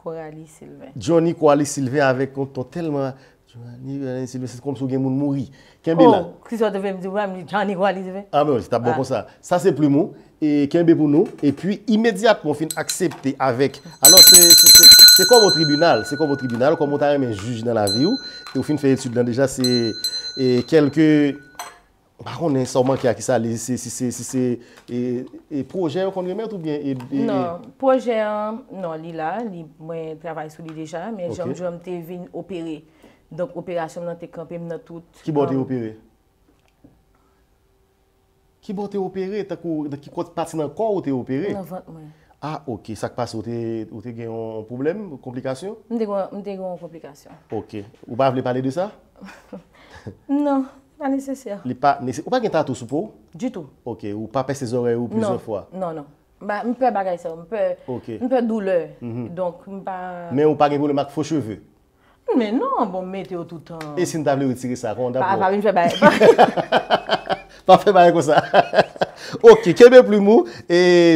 Coralie Sylvain. Johnny Coralie Sylvain avec un ton tellement... Johnny Coralie Sylvain, c'est comme si quelqu'un mourit. Kembe oh, là. Christophe devait me dire, Johnny Coralie Sylvain. Ah, mais oui, c'est bon ah. comme ça. Ça, c'est plus mou. Et Kembe pour nous. Et puis, immédiatement, on finit accepter avec... Alors, c'est comme au tribunal. C'est comme au tribunal, comme on a un juge dans la vie. et on finit faire Déjà, c'est quelques... Par kon, nè souman ki a ki sa li, si se, si se, si se, e proje an kon remet ou bien? Non, proje an, non li la, li mwen travay sou li deja, men jom jom te vin operé. Donk operasyon nan te kampèm nan tout. Ki bon te operé? Ki bon te operé, takou, takou pati nan kon ou te operé? Nan vant mwen. Ah, ok, sak pas ou te gen yon problem, ou komplikasyon? Mwen te gen yon komplikasyon. Ok, ou pa vle pale de sa? Non. Non. Pa neseser. Ou pa gen ta tou sou pou? Du tou. Ou pa peste se zore ou pize ou fwa? Non, non. Mwen mhm. pa bagay se ou. Mwen pa douleur. Men ou pa gen pou non, bon, le mak fwo cheve? Men nan, bon mwete ou toutan. E sin ta vle ou tiri sa? Pa mwen fwe bagay. Pa fwe bagay kwa sa. Ok, kye mwen plou mwou?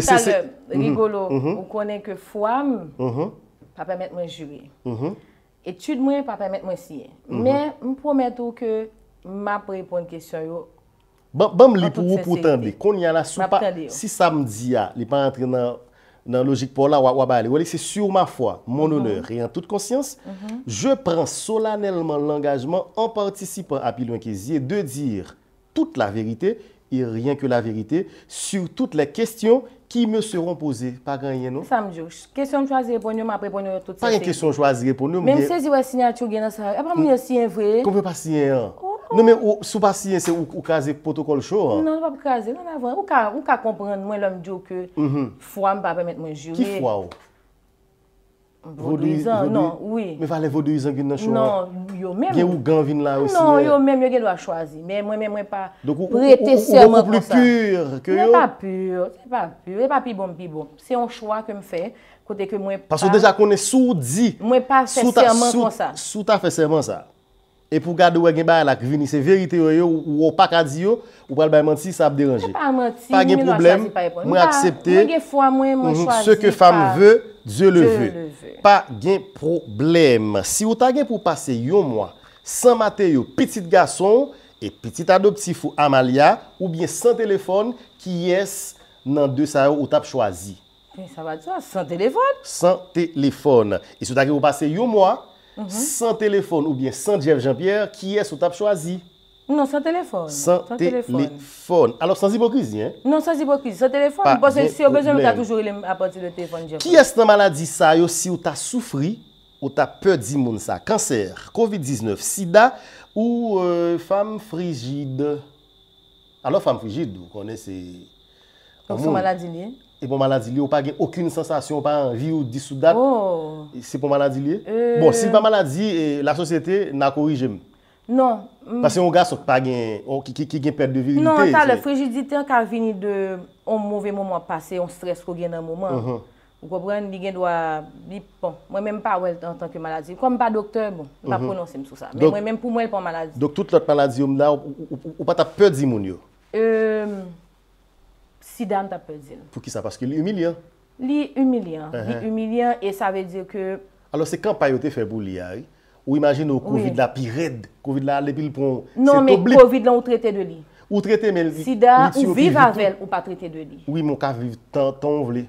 Sa lèm, rigolo. Ou mhm. konen ke fwa mwen, mhm. pa pwemet mwen jure. Etude mwen, pa pwemet mwen siye. Men, mwen pwemet ou ke Ma prèpon kèsyon yo. Bam li pou ou pou tende, kon yana sou pa, si sa mdi ya, li pa entre nan logik pou la, wabale, wale, se sou ma fwa, mon mhm. onor, e an tout konsyans, mhm. je pran solanelman l'engajman, an participan api lwen kèsyen, de dir tout la verite, e rien ke la verite, sur tout la kèsyon, Ki me se rompoze, pa ganye nou? Sa mjouche. Kesyon jwaze repon nou, m apre pon nou yon tout se pe. Par yon kesyon jwaze repon nou, m yon... Mem se zi wè sinyatou gen, apre m yon siyen vwe. Kon ve pa siyen yon? Non men, sou pa siyen se ou kaze protokol chou? Nan, nan, nan, nan, nan, nan, nan, nan, nan. Ou ka, ou ka komprende mwen lèm djou ke fwa m pa pèmèt mwen jyou. Ki fwa ou? Vodu izan, nan, oui Mwen va le vodu izan gwen nan chowa Gwen ou gan vin la ou si Mwen mwen mwen pa Mwen mwen pa Mwen pa pwibon pwibon Se yon chowa ke mwen fe Kote ke mwen pa Mwen pa feser man kon sa Souta feser man sa E pou gade wè e gen ba lak vini se verite yo yo ou wopak a di yo ou pal bay manti sa ap deranje. Pa gen problem, e bon. mwen aksepte mhm, se ke fam vè, je le vè. Pa gen problem, si wot agen pou pase yon mwa san mater yo petit gason e petit adoptif ou amalia ou bien san telefone ki yes nan de sa yo wot ap chwazi. Sa eh, va diwa, san telefone? San telefone. E sou tagen pou pase yon mwa... Mhm. sans téléphone ou bien sans Jeff Jean-Pierre, qui est-ce que tu as choisi Non, sans téléphone. Sans, téléphone. Alors, sans hypocrisie, hein? Non, sans hypocrisie. Sans téléphone, parce que si as besoin, tu as toujours à le téléphone. Jeff. Qui est-ce que maladie ça, si tu as souffri ou tu as peur du ça? Cancer, COVID-19, sida ou euh, femme frigide? Alors, femme frigide, vous connaissez... Donc, c'est maladie liée E pou maladi li, ou pa gen akoun sensasyon, ou pa an vi ou disoudat, se pou maladi li. Bon, si pa maladi, la sosyete na korijem. Non. Pase yon gas, ou pa gen, ki gen per de virite. Non, ta le frejidite, an ka vini de, an mouve mouman pase, an stres kou gen an mouman. Ou kou prene, li gen dwa, bi, bon, mwen menm pa wèl en tanke maladi. Kom pa doktor, bon, mwen pa prononsem sou sa. Men mwen menm pou mwèl pou maladi. Dok, tout lòt maladi yon la, ou pa ta per di moun yo? Ehm... Sida mta pe zin. Fou ki sa paske li umilyan? Li uh-huh. umilyan. Li umilyan e sa ve dire ke... Alo se kan payote febou li ay, ou imagine non, ou kovid la pi red, kovid la le bil pon... Non, men kovid la ou trete de bon, li. Ou trete men... Sida ou vive avel ou pa trete de li. Ou yi moun ka vive tan ton vle.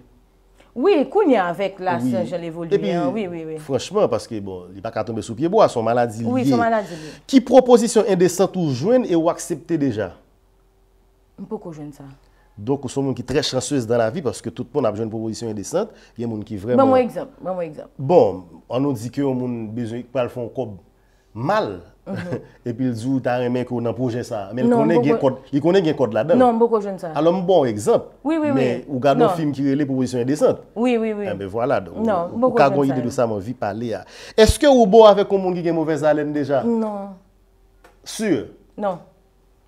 Ou yi kou nye avek la se jel evoluyen. Ou yi, ou yi, ou yi. Franchman, paske bon, yi pa ka tombe sou piye bo, a son maladi li. Ou yi, son maladi li. Ki proposisyon indesante ou joen e ou aksepte deja? Donc, des gens qui très chanceuse dans la vie parce que tout le monde a besoin de propositions indécentes. Il y a des gens qui vraiment. Bon, exemple. Bon, exemple. bon on nous dit que les gens besoin de faire un mal. Mhm. et puis ils disent tu as qui qu'on un projet ça mais il connaît bien code il un code là-dedans non beaucoup jeune ça alors bon exemple oui oui oui. mais oui. ou un film qui des propositions indécentes oui oui oui eh ben, voilà donc non ou, beaucoup idée de ça on vie parler hein. est-ce que vous bon avec un monde qui a mauvaise haleine déjà non sûr non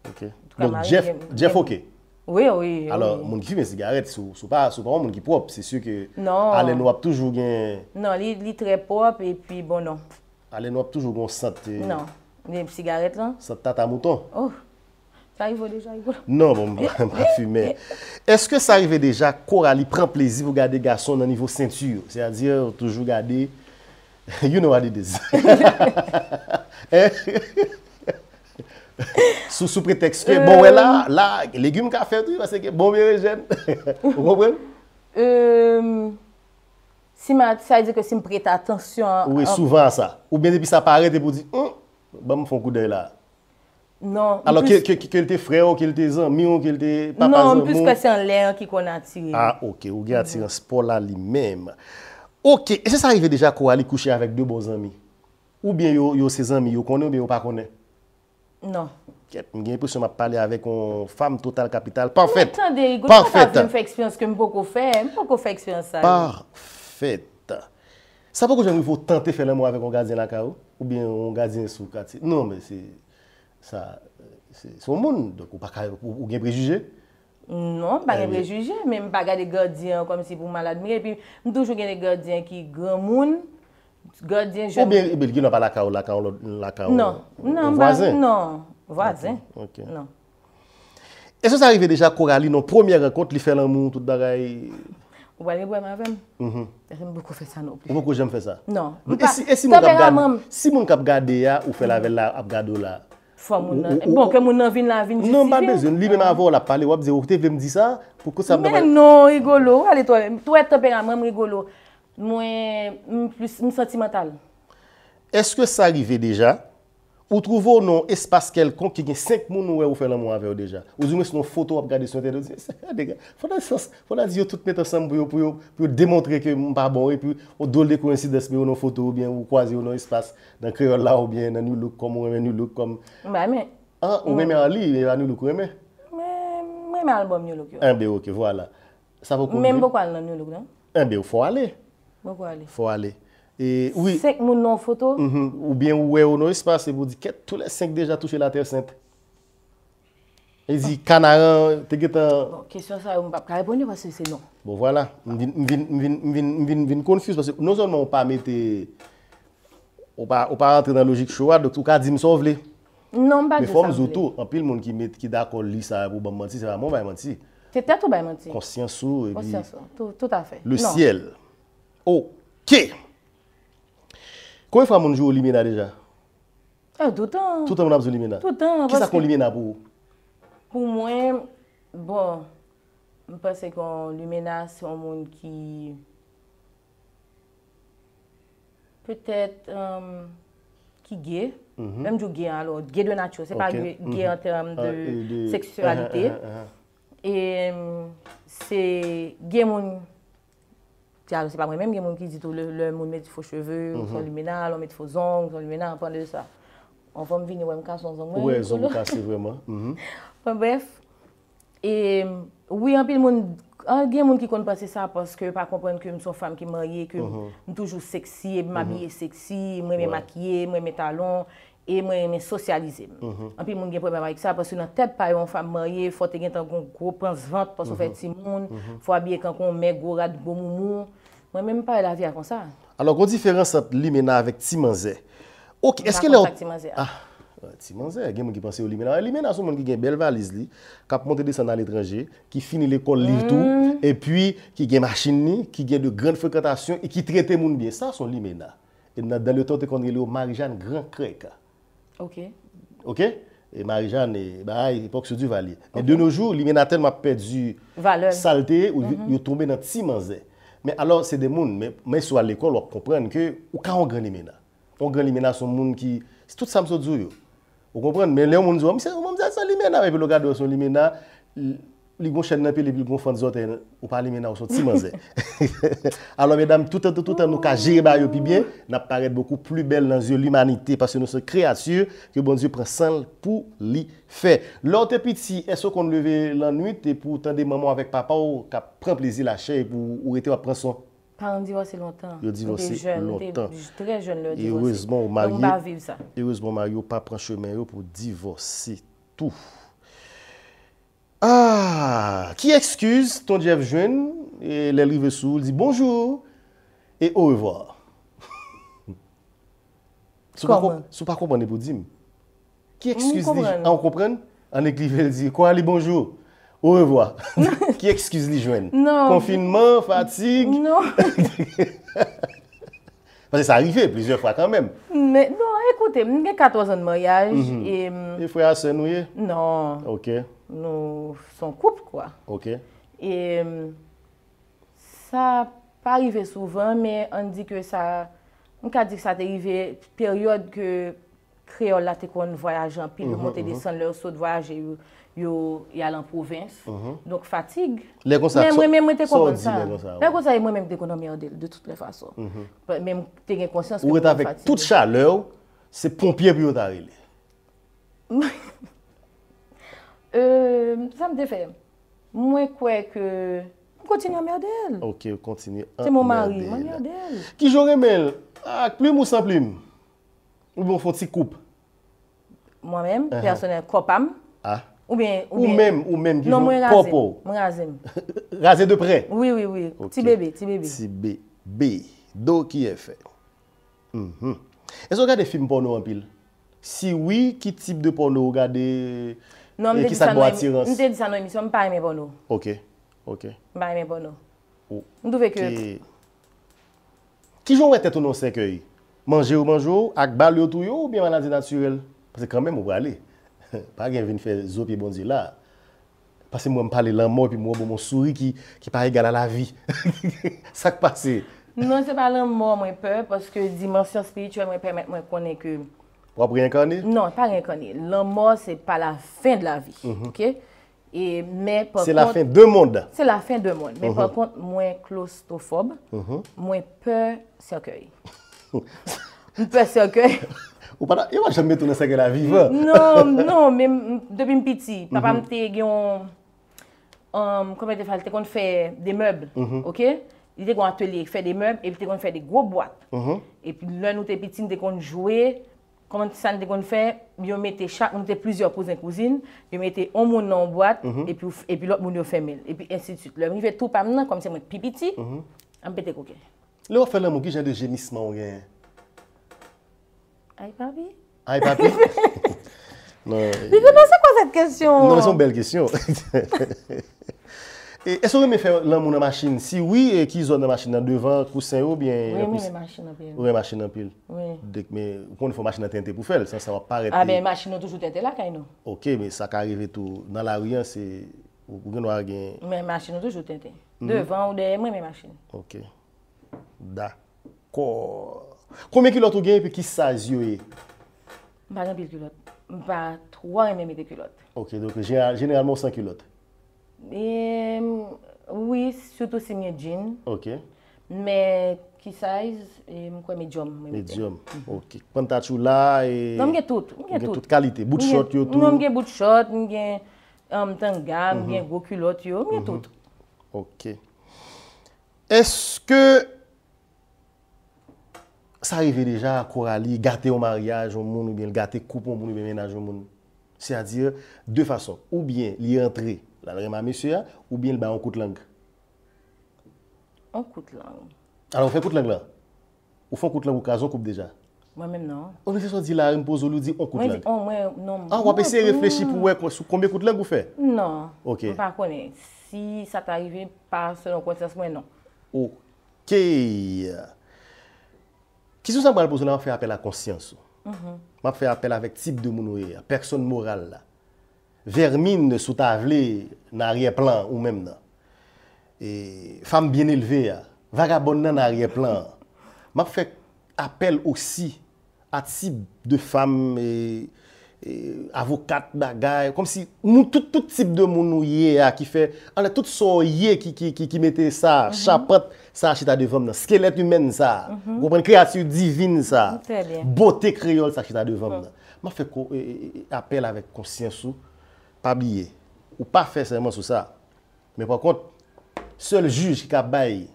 OK donc Jeff Jeff OK Oui, oui. Alors, moun ki fume sigaret, sou pa, sou pa moun ki pop, sè sè ke... Non. Alè nou ap toujou gen... Non, li, li tre pop, e pi bon non. Alè nou ap toujou gen sat te... Non, gen sigaret lan. Non? Sat ta ta mouton? Oh, sa y vo deja, y vo. Non, moun bon, bon, pa fume. Eske sa y ve deja, kora li pren plezi vou gade gason nan y vo sentu yo? Sè a di, toujou gade... You know what it is. Eh? Sous pretext Bon, wè la, la, legume ka fèdou Basè ke bon mè rejen Ou kompren? Euh, si ma, sa y di ke si m preta Atensyon Ouè, souvan sa, ou bè depi sa parete pou di Bè bon, m fokou dè la Non, alors ke lte frè ou ke lte zan Mi ou ke lte papaz Non, plus ke se an lè an ki kon atir Ah, ok, ou gen atir an spola li mèm Ok, se sa arrive deja kwa li kouchè Avèk dè bon zan mi Ou bè yo se zan mi, yo konè ou bè yo pa konè Non. Ket, mwen gen prej seman pale avè kon fam total kapital. Parfète. Mwen tan de rigou. Parfète. Mwen tan de rigou mwen fè ekspiyans ke mwen pou kou fè. Mwen pou kou fè ekspiyans sa. Parfète. Sa pou kou jen nou vou tante fè lè mwen avè kon gazien la ka ou? Ou bien kon gazien sou kati? Non, mwen se... Sa... Se moun, ou gen prejujè? Non, mwen gen prejujè. Mwen mwen pa gade gazien konm si pou mal admire. Mwen toujou gen de gazien ki gen moun. Godien jom. Ou bel gen yon pa laka ou laka ou laka ou? Non. Non. Vazen? Non. Vazen. Non. Ok. Non. E se sa rive deja kora li nou? Premier rekont li fè lan moun touta daray? Ou wale gwen avèm? Mm-hmm. E rèm bèkou fè sa nou. Bèkou jèm fè sa? Non. E si moun kap gade ya ou fè lavel la ap gade ou la? Fò moun nan. Bon ke moun nan vin la vin. Non mba bezè. Li mè nan avè ou la pale wap zè. Ou te vèm di sa? Mè non. Rigolo. Ou w moins plus sentimental. Est-ce que ça arrivait déjà ou trouvons non espace quelconque qui a 5 ou fait l'amour avec déjà ou vous une photo regarder sur internet les gars faut faut dire tout mettre ensemble pour pour, démontrer que n'êtes pas bon et puis des coïncidences photo ou bien croiser un espace dans créole là ou bien dans look comme ou look comme bah, mais mais ah, en ligne look mais mais album look un voilà ça même dans look faut aller Fwa ale. Sek moun nan foto? Ou bien ou we ou nan espase, ke tout le senk deja touche la ter sent? Ezi kanaran, tegetan... Kesyon sa yon mbap, ka reponyo pa se se nan. Bon wala, mvin konfuse, parce nou zon mwen ou pa mette, ou pa rentre nan logik chouad, ou ka di msovle. Non, mbak di sovle. Me fòm zoutou, anpil moun ki dakol li sa yon pou bambanti, se va moun bambanti. Te tèt ou bambanti? Konsyansou. Konsyansou, tout afe. Le siel. Ok, kwenye fwa moun jou lumena reja? Eh, ah, doutan. Doutan moun apzou lumena? Doutan. Kisa kon lumena pou ou? Pou mwen, bon, mwen pense kon lumena se moun ki... Pe tèt um, ki ge, mwen mhm. jou ge an lo, ge de natyo, se pa ge an term de seksualite. E, se ge moun... Ti an, se pa mwen menm gen moun ki zito lè, lè, moun menm fò cheve, mhm. son lumina, lè mèm fò zong, son lumina, apande sa. An fòm vini wèm kase, an zong wèm. Ouè, zong wèm kase vwèman. Fòm bref, e, wè an pi moun, gen moun ki konpase sa, paske pa kompren kèm sou fèm ki mèye, kèm mèm toujou seksi, mèbiye mhm. seksi, mèmè makye, mèmè talon. E mwen mwen sosyalize mwen. Mhm. Anpi mwen gen pou mwen mwen ek sa. Apo sou nan tep pa yon fwa mwen ye. Fote gen tankon kou prans vant pou sou fwe mhm. ti moun. Mhm. Fwa biye kankon mwen gourad bou moun. Mwen mwen mwen pa yon la vi akonsa. Alon kon diferans sa li mena avek ti manze. Ok, eske le... Ah, ti manze, gen mwen gen pense ou li mena. Li mena sou mwen gen bel valiz li. Kap mwote de san al etranje. Ki fini lekon liv tou. Mm. E pwi ki gen machin ni. Ki gen de gran frekantasyon. E ki trete moun biye. Sa son li mena. E nan dan Ok. Ok? E Marijane, e bahay, epok se du vali. E de noujou, li mena ten map pedu salte, ou yo troube nan timan zè. Me oh, alò, se ah, de moun, men sou al lèkol, wò komprenn ke wò ka an gran li mena. An gran li mena son moun ki, se tout sa mso djou yo. Wò komprenn, men le moun zwo, mwen zè, mwen zè, san li mena, wè vè lo gado son li mena. Yon, Li gwen chen nan pe li gwen fwant zote, ou pali mè nan ou son timan zè. Alo, mèdam, tout an nou ka jiri bayo pi bè, nan paret beaucoup plus bel nan zyon l'humanité, pasè nou se kreatur, ke bon zyon pren san pou li fè. Lò, te piti, eso kon leve lan nwit, te pou tende mèman avèk papa ou ka pren plezi la chè, ou rete wap pren son... Pan, diwose lontan. Yo diwose lontan. Yo diwose lontan. Yo diwose lontan. Yo diwose lontan. Yo diwose lontan. Yo diwose lontan. Yo diwose lontan. Yo diwose Ah, ki ekskuse ton jev jwen e lèl rive sou, li di bonjou, e ou revoi. Sou pa komp ane pou di m? Ki ekskuse li jwen? An kompren? An ah, ek li vel di, kon a li bonjou, ou revoi. Ki ekskuse li jwen? Non. Konfinman, fatig? Non. Fase sa arrive, plizye fwa kanmèm. Mè, non, ekote, mwen gen katwa zon mwen yaj, e... E fwe asen ou ye? Non. Okè. nou son koup kwa. Ok. E, mm, sa pa rive souvan, men an di ke sa, mwen ka di ke sa te rive peryode ke kreol la te kon voyajan pil mwen mhm, te mhm. desan lè ou so de voyajan yo yalan provins. Mhm. Donc, fatigue. Lè kon sa, sò di lè kon sa. Lè kon sa, mwen mèm te kon an mè yon del, de tout le fasyon. Mèm te gen konsyans. Ou et avèk tout chaleur, se pompier pou yon tarilè. Mwen... Euh, Sam ah, bon, uh-huh. ah. non, de fe, mwen kwe ke... Mwen kontine an mèl de el. Ok, mwen kontine an mèl de el. Te mwen mèl de el. Ki jore mèl? Ak plim ou san plim? Ou mwen fote si koup? Mwen mèm, personel kopam. Ha? Ou mèm, ou mèm. Non mwen raze. Mwen raze mèm. Raze de pre? Oui, oui, oui. Ti bebe, ti bebe. Ti bebe. Do ki e fe. Eso gade film porno an pil? Si oui, ki tip de porno gade... Non, mwen te disa nan emisyon, mwen pa eme bono. Ok, ok. Mwen pa eme bono. Oh. Mwen do vek yo. Kijon wè tètou nan sekèy? Manjè ou manjè ou ak bal yo tou yo ou mwen manajè naturel? Pase kèmè mwen wale. Pase gen vin fè zo pi bondi la. Pase mwen pale lan mò pi mwen mwen bon, moun souri ki pare gala la vi. Sak pase? Non, se pale lan mò mwen pè, paske dimensyon sprituè mwen pèmèt mwen konè kèm. Ou ap reinkani? Non, pa reinkani. L'an mor, se pa la fin de la vi. Mhm. Ok? E, men, pa kont... Se la fin de monde. Se mhm. mhm. la fin de monde. Men, pa kont, mwen klostofob. Mwen pe se okoy. Mwen pe se okoy. Ou pa, yon wak jom metounen seke la vi, va. Non, non, men, depi mpiti, papa mte gen yon... An, kome te falte, te kon te fe de meub, ok? Yon te kon atelier, fe de meub, evite kon te fe de go boat. E pi, lè nou te piti, mte kon te joué... kon san mhm. de kon fè, bi yon mète chak, mète plusieurs pouzè kouzine, bi yon mète homo nan boat, epi lòk moun yo fèmèl, epi institut lòk. Mwen fè tou pèm nan, kon se mwen pipiti, an bète kou gè. Lòk fè lè mou ki jè de jenisman wè? Ay papi? Ay papi? Bi yon nan sè kwa zèt kèsyon? Nan nan sè m bel kèsyon. E so reme fè lan moun an masjine? Si wè ki zon nan masjine nan devan, kousen ou bien? Wè mè mè masjine an pil. Wè mè masjine an pil? Wè. Dèk mè, kon yon fò masjine an tente pou fè lè, san sa wè parete. A mè, masjine an toujou tente la kay nou. Mhm. Ok, mè, sa ka arrive tou. Nan la riyan, se, wè mè mè masjine an tente. Devan ou dey, mè mè masjine. Ok. Da. Kò. Kò mè kilote ou gen, pi ki sa ziwe? Mè mè pil kilote. Mè pat, wè mè mè de Oui, surtout si mye jean Ok Me ki saiz, mwen kwa medyom Medyom, ok Pantachou la e non, Mwen gen tout Mwen gen tout Kalite, boot shot yo tout non, Mwen gen boot shot, mwen gen tanga, mwen mhm. gen go kulot yo, mwen gen mhm. tout Ok Eske Sa rive deja a korali gate ou maryaj ou moun ou bien gate koup ou moun ou bien menaj ou moun Se a dire, de fason, ou bien li entre la rema monsieur ou bien le ba un coup de langue un coup de langue alors on fait coup de langue là ou font coup de langue ou caso coupe déjà moi même non on ne sait pas dire la rema pose lui dit un coup de langue moi oh, moi non ah on va réfléchir pour voir combien coup de langue vous fait non OK on pas si ça t'arrive pas selon conscience moi non OK qui sont ça pour poser là on fait appel à conscience m'a mm-hmm. fait appel avec type de monoyer personne morale là Vermine sou tavelé nan rye plan ou menm nan. E femm byen elve ya. Vaga bonnen nan rye plan. Mw apel osi atip de femm avokat bagay. Kom si nou tout tip de moun ou ye ya ki fe. An la tout sou ye ki mette sa. Chapat sa chita devan nan. Skelet yomen sa. Gopen kreativ divin sa. Bote kriol sa chita devan nan. Mw apel avik konsyensou. pas ou pas faire seulement sur ça. Mais par contre, seul juge qui a bail.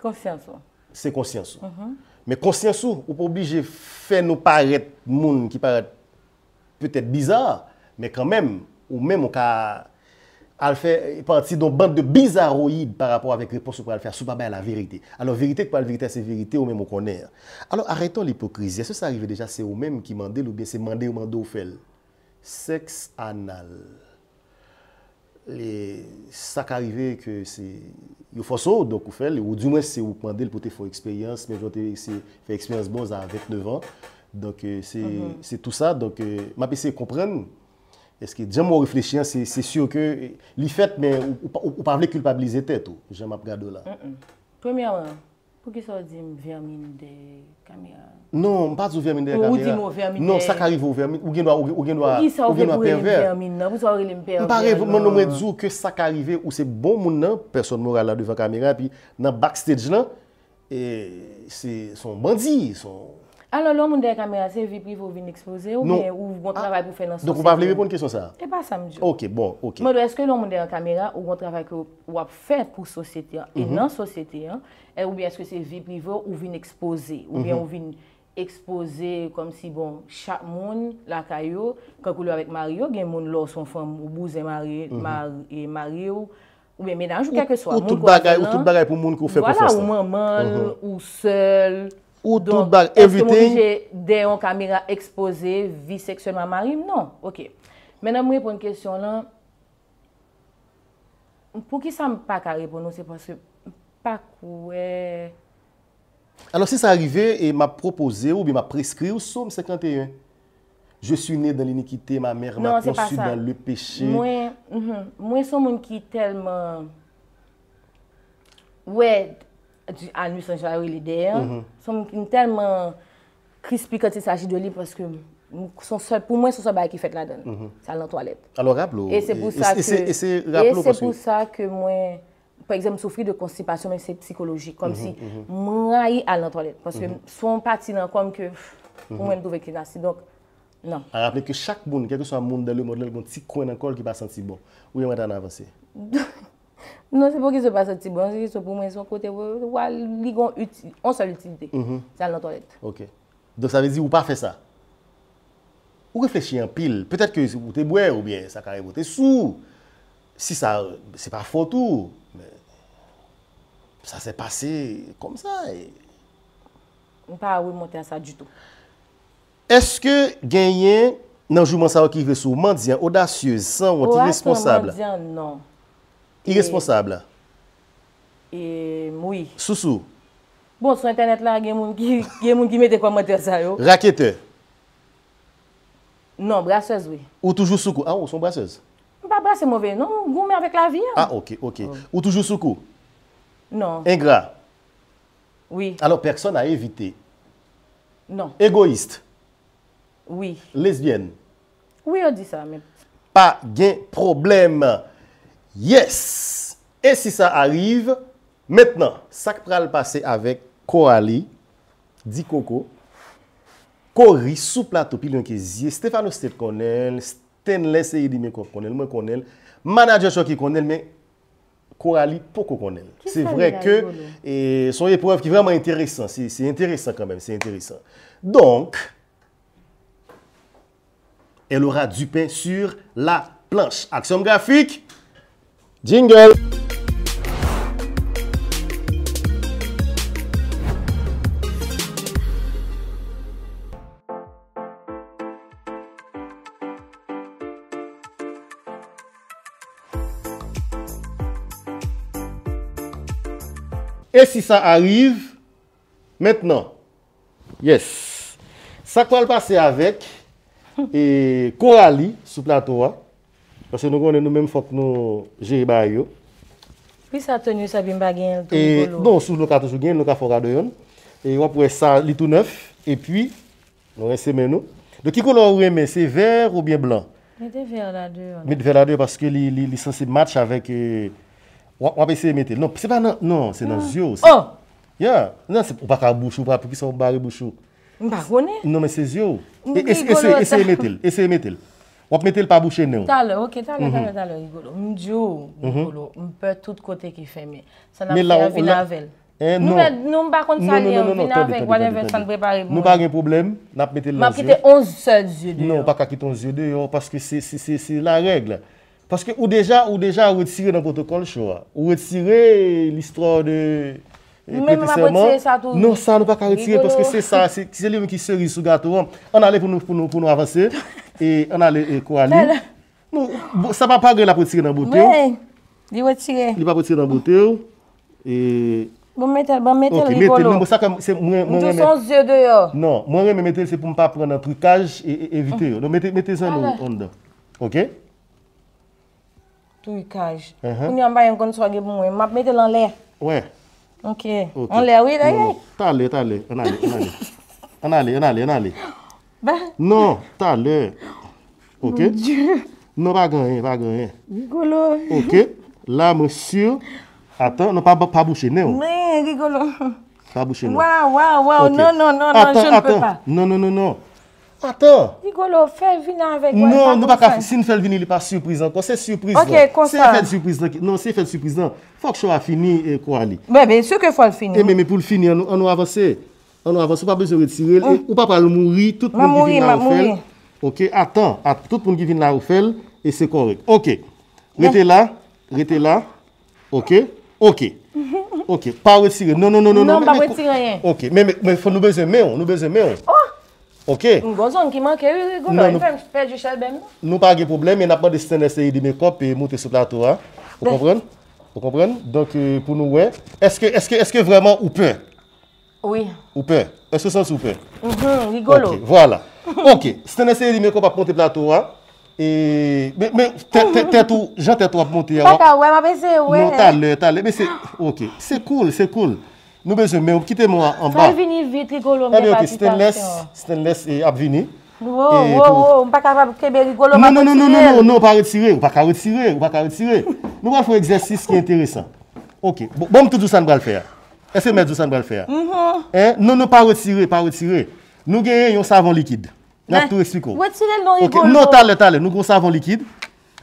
Conscience. C'est conscience. Mhm. Mais conscience, ou pas obligé de faire nous paraître monde qui paraît peut-être bizarre, mais quand même, ou même, on peut fait partie d'une bande de bizarroïdes par rapport avec réponse pour faire sous la vérité. Alors, vérité, pas la vérité, c'est vérité, ou même on connaît. Alors, arrêtons l'hypocrisie. Est-ce que ça arrive déjà, c'est vous même qui mandé ou bien c'est mandé ou mandé ou fait? Seks anal. Le sak arive ke se... Yo foso, do kou fel, ou di mwen se ou pandel pote fò eksperyans, men jote fè eksperyans bon zan 29 an. Donc, euh, mhm. se tout sa. Donc, euh, ma pe se kompren, eske djan mwen reflechyan, se syo ke li fet, men ou pavle kulpabilize te, tou. Jè mwen pradou la. Premier an. Pou ki sa ou di m vermin de kamera? Non, m pat sou vermin de kamera. Pou ou di m ou vermin de kamera? Non, sa karive ou vermin. Ou genwa, ou genwa, ou genwa perver. Pou ki sa ou di m ou vermin de kamera? M pare, m nan mwen djou ke sa karive ou se bon moun nan, person m ou rala devan kamera, pi nan backstage lan, e, se son bandi, son... Alon, loun moun de yon kamera, se vi privou vini expose ou mwen yon travay pou fè nan sosyete? Donk ou pa vle yon poun kesyon sa? E pa, sa mdjou. Ok, bon, ok. Moun do, eske loun moun de yon kamera, ou yon travay pou fè nan sosyete, ou bien eske se vi privou vini expose, ou bien mhm. vini expose kom si bon, chak moun, lakayou, kankou lou avèk mariyou, gen moun lò son fèm ou bou zè mariyou, ou bien menajou kakè so, moun kon fè nan. Ou non? tout bagay pou moun pou fè pou fè. Ou moun moun, mhm. ou sèl. Ou tout bag, everything. Est-ce que moi j'ai des en caméra exposée, vis-sexuel ma mari? Non, ok. Mè nan mwen poun kèsyon lan, pou ki sa m pa karepoun? Ou se pas se pa kouè? Alors si sa arrivè, e m'a proposé ou bi m'a preskri ou so, m'sekanté yon? Je suis nè dans l'iniquité, ma mère m'a non, conçu dans le péché. Mwen, mwen son moun ki tel m'a ouèd, Anou Sanjwa ou ili der. Son mwen telman krispi kwen te saji do li pweske pou mwen son son baye ki fet la den. Sal nan toalet. E se pou sa ke mwen pweske soufri de konstipasyon mwen se psikologik. Kom mm-hmm, si mwen rayi al nan toalet. Pweske son pati nan kom ke pou mwen douve ki nasi. A rappele ke chak moun kwen se moun deli moun deli mwen ti kwen nan kol ki pa santi bon. Ou yon mwen dan avanse? Dou. Non, se pou ki se passe ti bon, se pou mwen se kote wè, wè, li gon on se l'utilite, sa nan tolet. Ok, do sa vezi ou pa fe sa? Ou reflechi an pil? Petet ke ou te bwè ou bien sa kare ou te sou? Si sa, se pa fote ou? Sa se pase kom sa? Ou pa wè monte an sa du tout. Eske genyen nanjouman sa wè ki ve sou mandiyan odasyyez, san wè ti responsable? O atan mandiyan, non. irresponsable. Et moui. Soussou. Bon, sur Internet, il y a des gens qui mettent des commentaires. Raqueteur. Non, brasseuse, oui. Ou toujours soukou. Ah, ou sont brasseuse Pas c'est mauvais, non. mettez avec la vie. Hein. Ah, ok, ok. Mm. Ou toujours soukou? Non. Ingrat? Oui. Alors, personne à éviter? Non. Égoïste? Oui. Lesbienne? Oui, on dit ça, même. Pas de problème. Yes! Et si sa arrive, maintenant, sa pral passe avec Coralie, Dikoko, Corie, sou plateau pilon keziye, Stefano Stel konel, Sten leseye di men konel, manajer chokye konel, men Coralie poko konel. Se vre ke, son yè preuve ki vreman interesant, se interesant kan men, se interesant. Donc, el ora du pain sur la planche. Aksyon grafik! Jingle Et si ça arrive, maintenant, yes, ça quoi le passer avec et Coralie sous plateau. Hein? Pase nou konen nou menm fok nou jey ba yo. Pi sa tonyo sa bim bagyen loutou yolo? Non, sou loutou sou gen, loutou fok adoyon. E wap wè sa litou neuf. E pi, nou wè semen nou. De ki kolon wè men, se ver ou bie blan? Met ver la dey. Met ver la dey parce ke li sensi match avèk e... Wap e seme tel? Non, se nan zyo. Oh! Ya, nan se baka bouchou, baka pipi sa wap bagye bouchou. Mba konen? Non, men se zyo. E seme tel? E seme tel? Wap mette l pa bouchè nou. Talè, ok, talè, talè, mhm. talè, rigolo. Mjou, rigolo, mhm. mpè tout kote ki fèmè. San ap kè yon vinavelle. Nou mba kont salè yon vinavelle, waneve san brepa repò. Nou bagè problem, nap mette l lan zi. Mpè kè 11 sè zi de yon. Non, wap kè kè 11 zi de yon, paske se la regle. Paske ou deja, ou deja, wè tire nan protokol chou, wè tire l istro de... Mè eh, mwen ap wè tire sa tout. Non, sa, nou wap kè wè tire, paske se sa, se lè mwen ki sè riz sou gator E anale e kwa li. Sa pa pa gre la potire nan bouter. Mwen. Li wetire. Li pa potire nan bouter. E. Bon metel, bon metel li volo. Ok, metel. Non bo sa ka mwen reme. Mwen reme non, metel se pou mwen pa prena trikaj e evite yo. Non metel, metel sa ah, nou onda. Ok. Trikaj. Founi uh-huh. anbay an konsoge bon we. Mwen metel anle. We. Ok. Anle we dage? Non, ta ale, ta ale. Anale, anale, anale, anale. Ba? Non, ta le. Ok? Mou diou. Non, va genye, va genye. Rigolo. Ok? La monsiou. Atten, nan pa bouchenè ou? Mè, rigolo. Pa bouchenè. Non. Wa, wa, wa, non, non, non, non, je ne peut pas. Atten, atten, non, non, non, non. Atten. Rigolo, fè vini anvek wè. Non, nan baka fè. Sin fè vini, li pa sürpriz an. Kon se sürpriz an. Ok, kon fa. Se fè d'syrpriz an. Non, se fè d'syrpriz an. Fòk chò a fini e kwa li. Mè, Anou non, avans, mm. ou pa beze retirel? Ou pa pal mouri? Tout moun givine la oufel? Moun mouri, moun mouri. Ok, atan. Tout moun givine la oufel? E se korre. Ok. Retela. Retela. Ok. Ok. Mm-hmm. Pa retirel. Non, non, non. Non, non, non pa retirel. Ok. Men, men, men, fò nou beze meyon. Nou beze meyon. Oh! Ok. Mou bonzon ki manke, goun lò, fèm fèj yo chal bèm. Nou pa ge problem, men apman de stène se yi di me kop pe moutè sou plato, ha? Ou komprèn Oui. Oupe? Est-ce que ça se oupe? Oupe, mm-hmm, rigolo. Ok, voilà. Ok, stènesse yé di mè ko pa ponte plateau, hein. Et... J'entête toi ponte, yé. Paka, wè, m'abese, wè. Non, ta lè, ta lè. Mais c'est... Ok, c'est cool, c'est cool. Nou, ben, je mè oupe. Kite mè wè en bas. Fè vini vite, rigolo. Eh, ben, ok, stènesse. Stènesse, et ap vini. Ou, ou, ou, m'paka fè kèbe rigolo. Non, non, non, non, non, non, ou pa retire, ou pa kare tire, ou pa kare tire. Nou, wè fè ou Ese mè djousan bèl fè ya. Non, non, pa wè tsire, pa wè tsire. Nou gen yon savon likid. Nè, wè tsire non yon. Non, talè, talè, nou kon savon likid.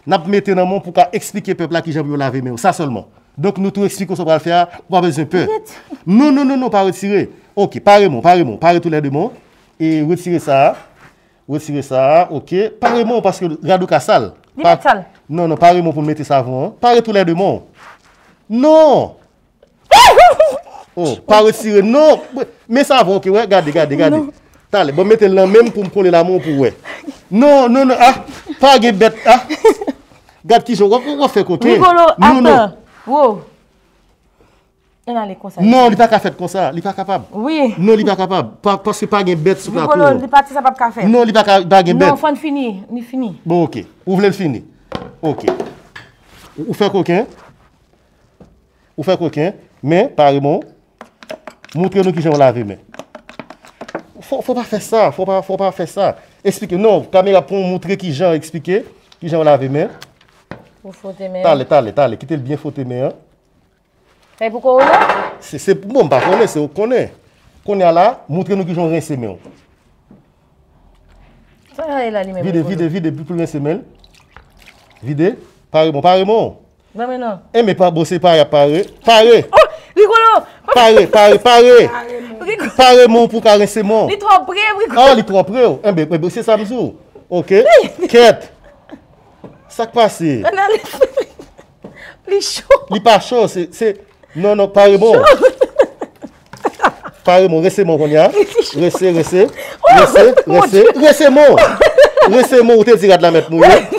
Nè mè tè nan mè pou ka eksplike peplè ki jèm yon lave mè ou. Sa solmè. Donk nou tou eksplikon sou bèl fè ya. Wè mè djèm pè. Non, non, non, non, pa wè tsire. Ok, pare mè, pare mè. Pare tout lè demè. E wè tsire sa. Wè tsire sa. Ok. Pare mè ou paske rè djou ka sal. Dimit sal. Oh, oh, pas retirer, non. Mais ça va, ok, ouais, regardez, regardez, regardez. Allez, bon, mettez le même pour me prendre l'amour pour ouais. Non, non, non, ah, pas de bête, ah. garde qui je on fait côté. non non, non. Wow. Non, il n'est pas fait comme ça. Il n'est pas capable. Oui. Non, il n'est pas capable. Parce que pas de bête sur la tour. Il n'est pas capable Non, il n'est pas capable bête. Non, on finit. Il fini. Bon, ok. Vous voulez le finir. Ok. Vous faites coquin. Vous faites coquin. Mais, par exemple, Moutre nou ki jen w lave men. Fou pa fè sa. Fou pa fè sa. Ekspike. Non. Kamera pou moutre ki jen ekspike. Ki jen w lave men. Ou fote men. Tale tale tale. Kite l biye fote men. Fè pou kou ou? Se se. Mou m pa konè. Se ou konè. Konè la. Moutre nou ki jen w rense men. Sa yè la li men. Vide vide vide. Pou pl rense men. Vide. Pare moun. Pare moun. Mè men nan. Mè pa bose pare pare. Pare. Pare. Parè, parè, parè. Parè moun pou ka rese moun. Li tro pre. Ah, oh. eh, An, li tro pre. Mbe, mbe, mbe, se sa mzou. Ok. Kèp. Sak pasi. Li chò. Li pa chò. Non, non, parè moun. Parè moun, rese moun kon ya. Rese, rese. Oh, rese, rese. Rese moun. Rese moun ou te zira dlamèm moun ya.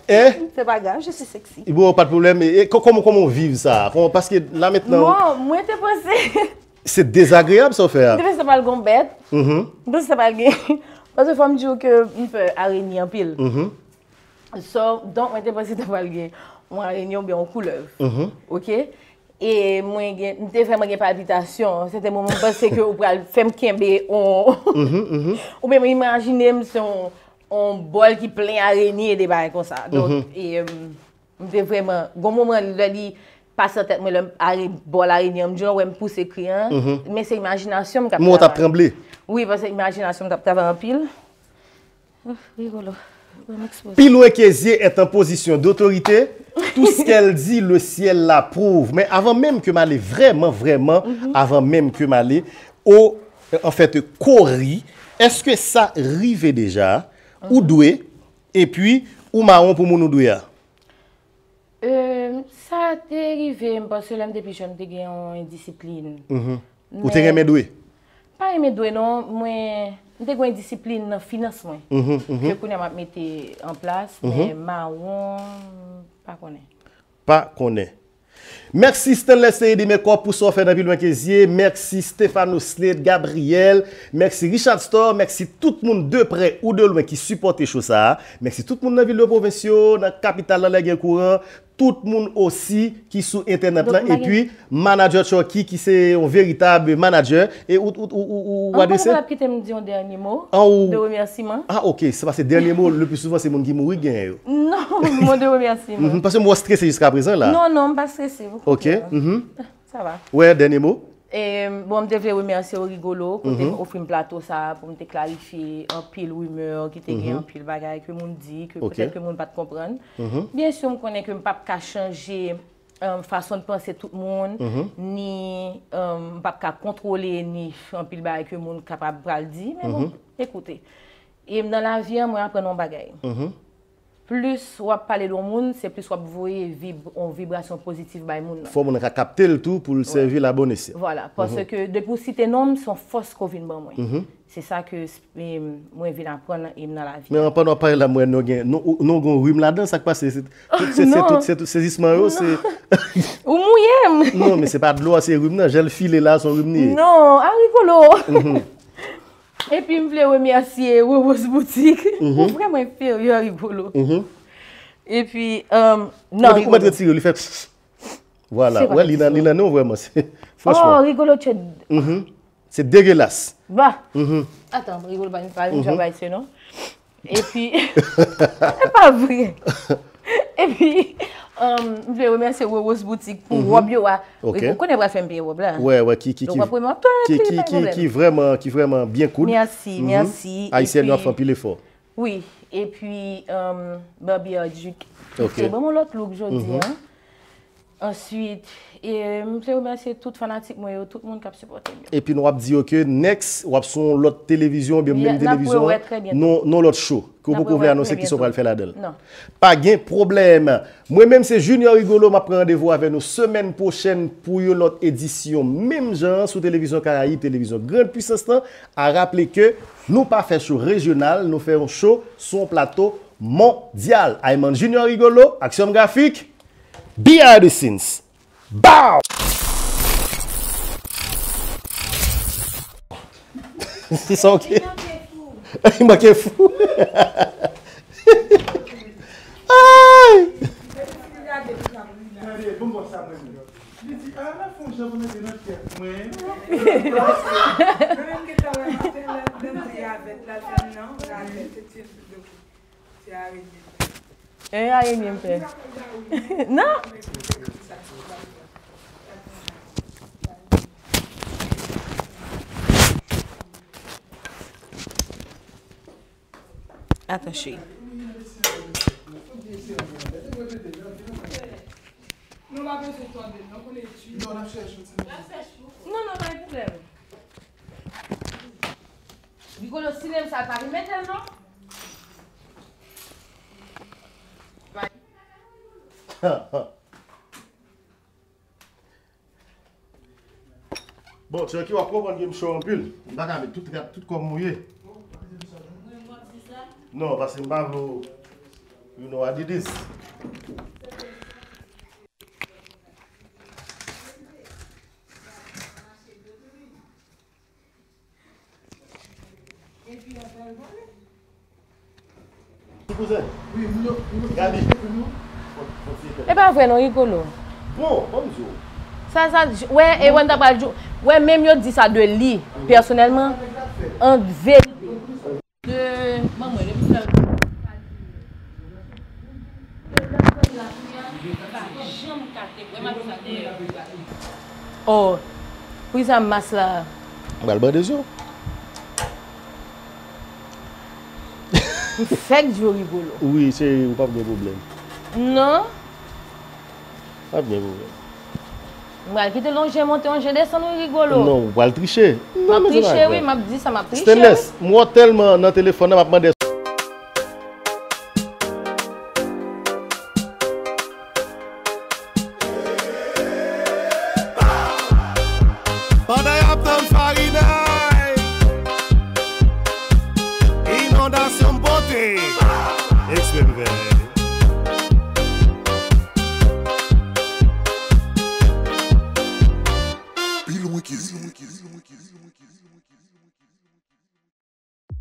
Se bagaj, se seksi. Ibo, pat problem. E komon vive sa? Komo, paske la mettenan... Mo, mwen te pase... Se desagriyab sa ou fe a? Te pase sa pal gombet. Mwen te pase sa pal gen. Pase fwam diyo ke mwen pe arenyan pil. So, donk mwen te pase sa pal gen. Mwen arenyan beyon koulev. Ok? E mwen gen, nite fwem mwen gen pal habitation. Sete mwen mwen pase ke ou pral fem ken beyon. Ou mwen mwen imagine mwen son... On bol ki plen areni e debay kon sa. Donc, e... Mwen te vremen... Gomo mwen loli... Pasa tek mwen lom bol areni. Mwen pou se kriyan. Mwen mhm. se imajinasyon. Mwen ta premble? Oui, mwen se imajinasyon. Ta vremen pil. Ouf, rigolo. Mwen m'expose. Pil ou ekezie et en position d'autorite. Tout ce qu'elle dit, le ciel l'approuve. Mais avant même que m'allée, vraiment, vraiment, mhm. avant même que m'allée, ou, en fait, kori, est-ce que ça rivait déjà? Ou dwe, e pi, ou ma woun pou moun ou dwe a? Sa euh, te rive, mbo, se lèm depi chan te gen yon disiplin. Mhm. Ou te gen mè dwe? Pa mè dwe non, mwen te gen yon disiplin nan finas mwen. Je kounè mwen mhm, mhm. mette yon plas, mwen ma woun, pa konè. Pa konè. Mersi stel leseye di me kop pou sofe na vi lwen keziye. Mersi Stefano Slade, Gabriel. Mersi Richard Stor. Mersi tout moun de pre ou de lwen ki supporte chou sa. Mersi tout moun na vi lwen povensyo. Na kapital la legye kouren. tout le monde aussi qui est sur Internet. et puis, manager Choki, qui est un véritable manager. Et où, ou où, où, dire un dernier mot de remerciement. Ah, ok, c'est parce que dernier mot, le plus souvent, c'est mon qui mourit. Non, mot de remerciement. Mhm, parce que moi, stressé jusqu'à présent. là. Non, non, pas stressé. Ok. Mhm. Ça va. Ouais, dernier mot. E bon m devle wime anse w rigolo kote m mhm. ofri m plato sa pou m te klarifi an pil wime, an ki te gen mhm. an pil bagay ke moun di, ke potet ke moun bat kompran. Mhm. Bien sou m konen ke m pap ka chanje fason de panse tout moun, ni m pap ka kontrole, ni an pil bagay ke moun kapap bral di. Men bon, ekoute, e m nan la vi an m wè aprenon bagay m. Plus wap pale loun moun, se plus wap vouye yon vibrasyon pozitif bay moun. Fon moun an ka kapte l tout pou l sevi la bonnesi. Voilà, parce mhm. que de pou si te nom, son fos kovine ban mwen. Se sa ke mwen vilan pran yon nan la vi. Mwen pran wap pale la mwen, nou gen, nou gen ou rim la dan, sakwa se? Non, ou mou yem! Non, me se pa dlo a se rim nan, jel file la son rim ni. Non, a rigolo! Et puis, je voulais remercier Wobos Boutique. Mm -hmm. Vraiment inférieur, rigolo. Mm -hmm. Et puis, um, euh, non. Comment tu retires le fait Voilà. Ouais, il Lina, non, vraiment. Franchement. Oh, rigolo, tu mm -hmm. C'est dégueulasse. Bah. Mm -hmm. Attends, rigolo, bah, il je mhm. vais c'est non Et puis, c'est pas vrai. Et puis, Um, mwen mwen se wè mhm. wè wè wè ouz boutik pou wò biwa. Ok. Konè wè wè fèm biye wò blè. Wè wè. Lè wè pou mwen tolè. Ki vraiment, ki vremman bien koul. Mwen si, mwen si. Ayse nou afan pil e fò. Oui. E pi, e um, bè biye adjit. Ok. E bè mwen lot louk jodi, an. Ensuite, euh, mwen plè ou mwen se tout fanatik mwen yo, tout moun kap sepote mwen yo. Epi nou wap diyo ke next, wap son lot televizyon, bè mwen televizyon, nou lot show, kou mwen kou mwen anonsè ki sou pral fè la del. Pa gen probleme, mwen mèm se Junior Igolo mwen prendevo avè nou semen pochen pou yo lot edisyon mèm jan, sou televizyon Karayi, televizyon Grand Puissance, a rapple ke nou pa fè show regional, nou fè show son plato mondial. Ayman Junior Igolo, aksyon grafik! Bi a rüsins! Baw! Ti a rüsins! E, aye nye mpe. Na? Atasye. Non, la fè chou. Non, non, la fè chou. Bi kono sinem sa pari metèm, non? Ha ha Bon, se yo ki wakou bon genm shou anpil Mbaka me tout kon mouye Non, basi mba vou You know I did this Mbaka me tout kon mouye Mbaka me tout kon mouye E pa vwen nou yiko nou? Moun, pou bon mizou? Sa sa, wè, e wè mèm yo di sa dwe li, personelman. An dve. Oh, pou yi sa mas la? Balba de zyo? Ou fek di yorivolo? Ouwi, se, wou pa mwen probleme. Nan? A bè mè mè mè. Mè al kite lonje, monte lonje, desan ou rigolo? Nan, wè al triche. Mè triche wè, mè ap di sa mè triche wè. Stenès, mè wè tel mè nan telefonè, mè ap mè desan.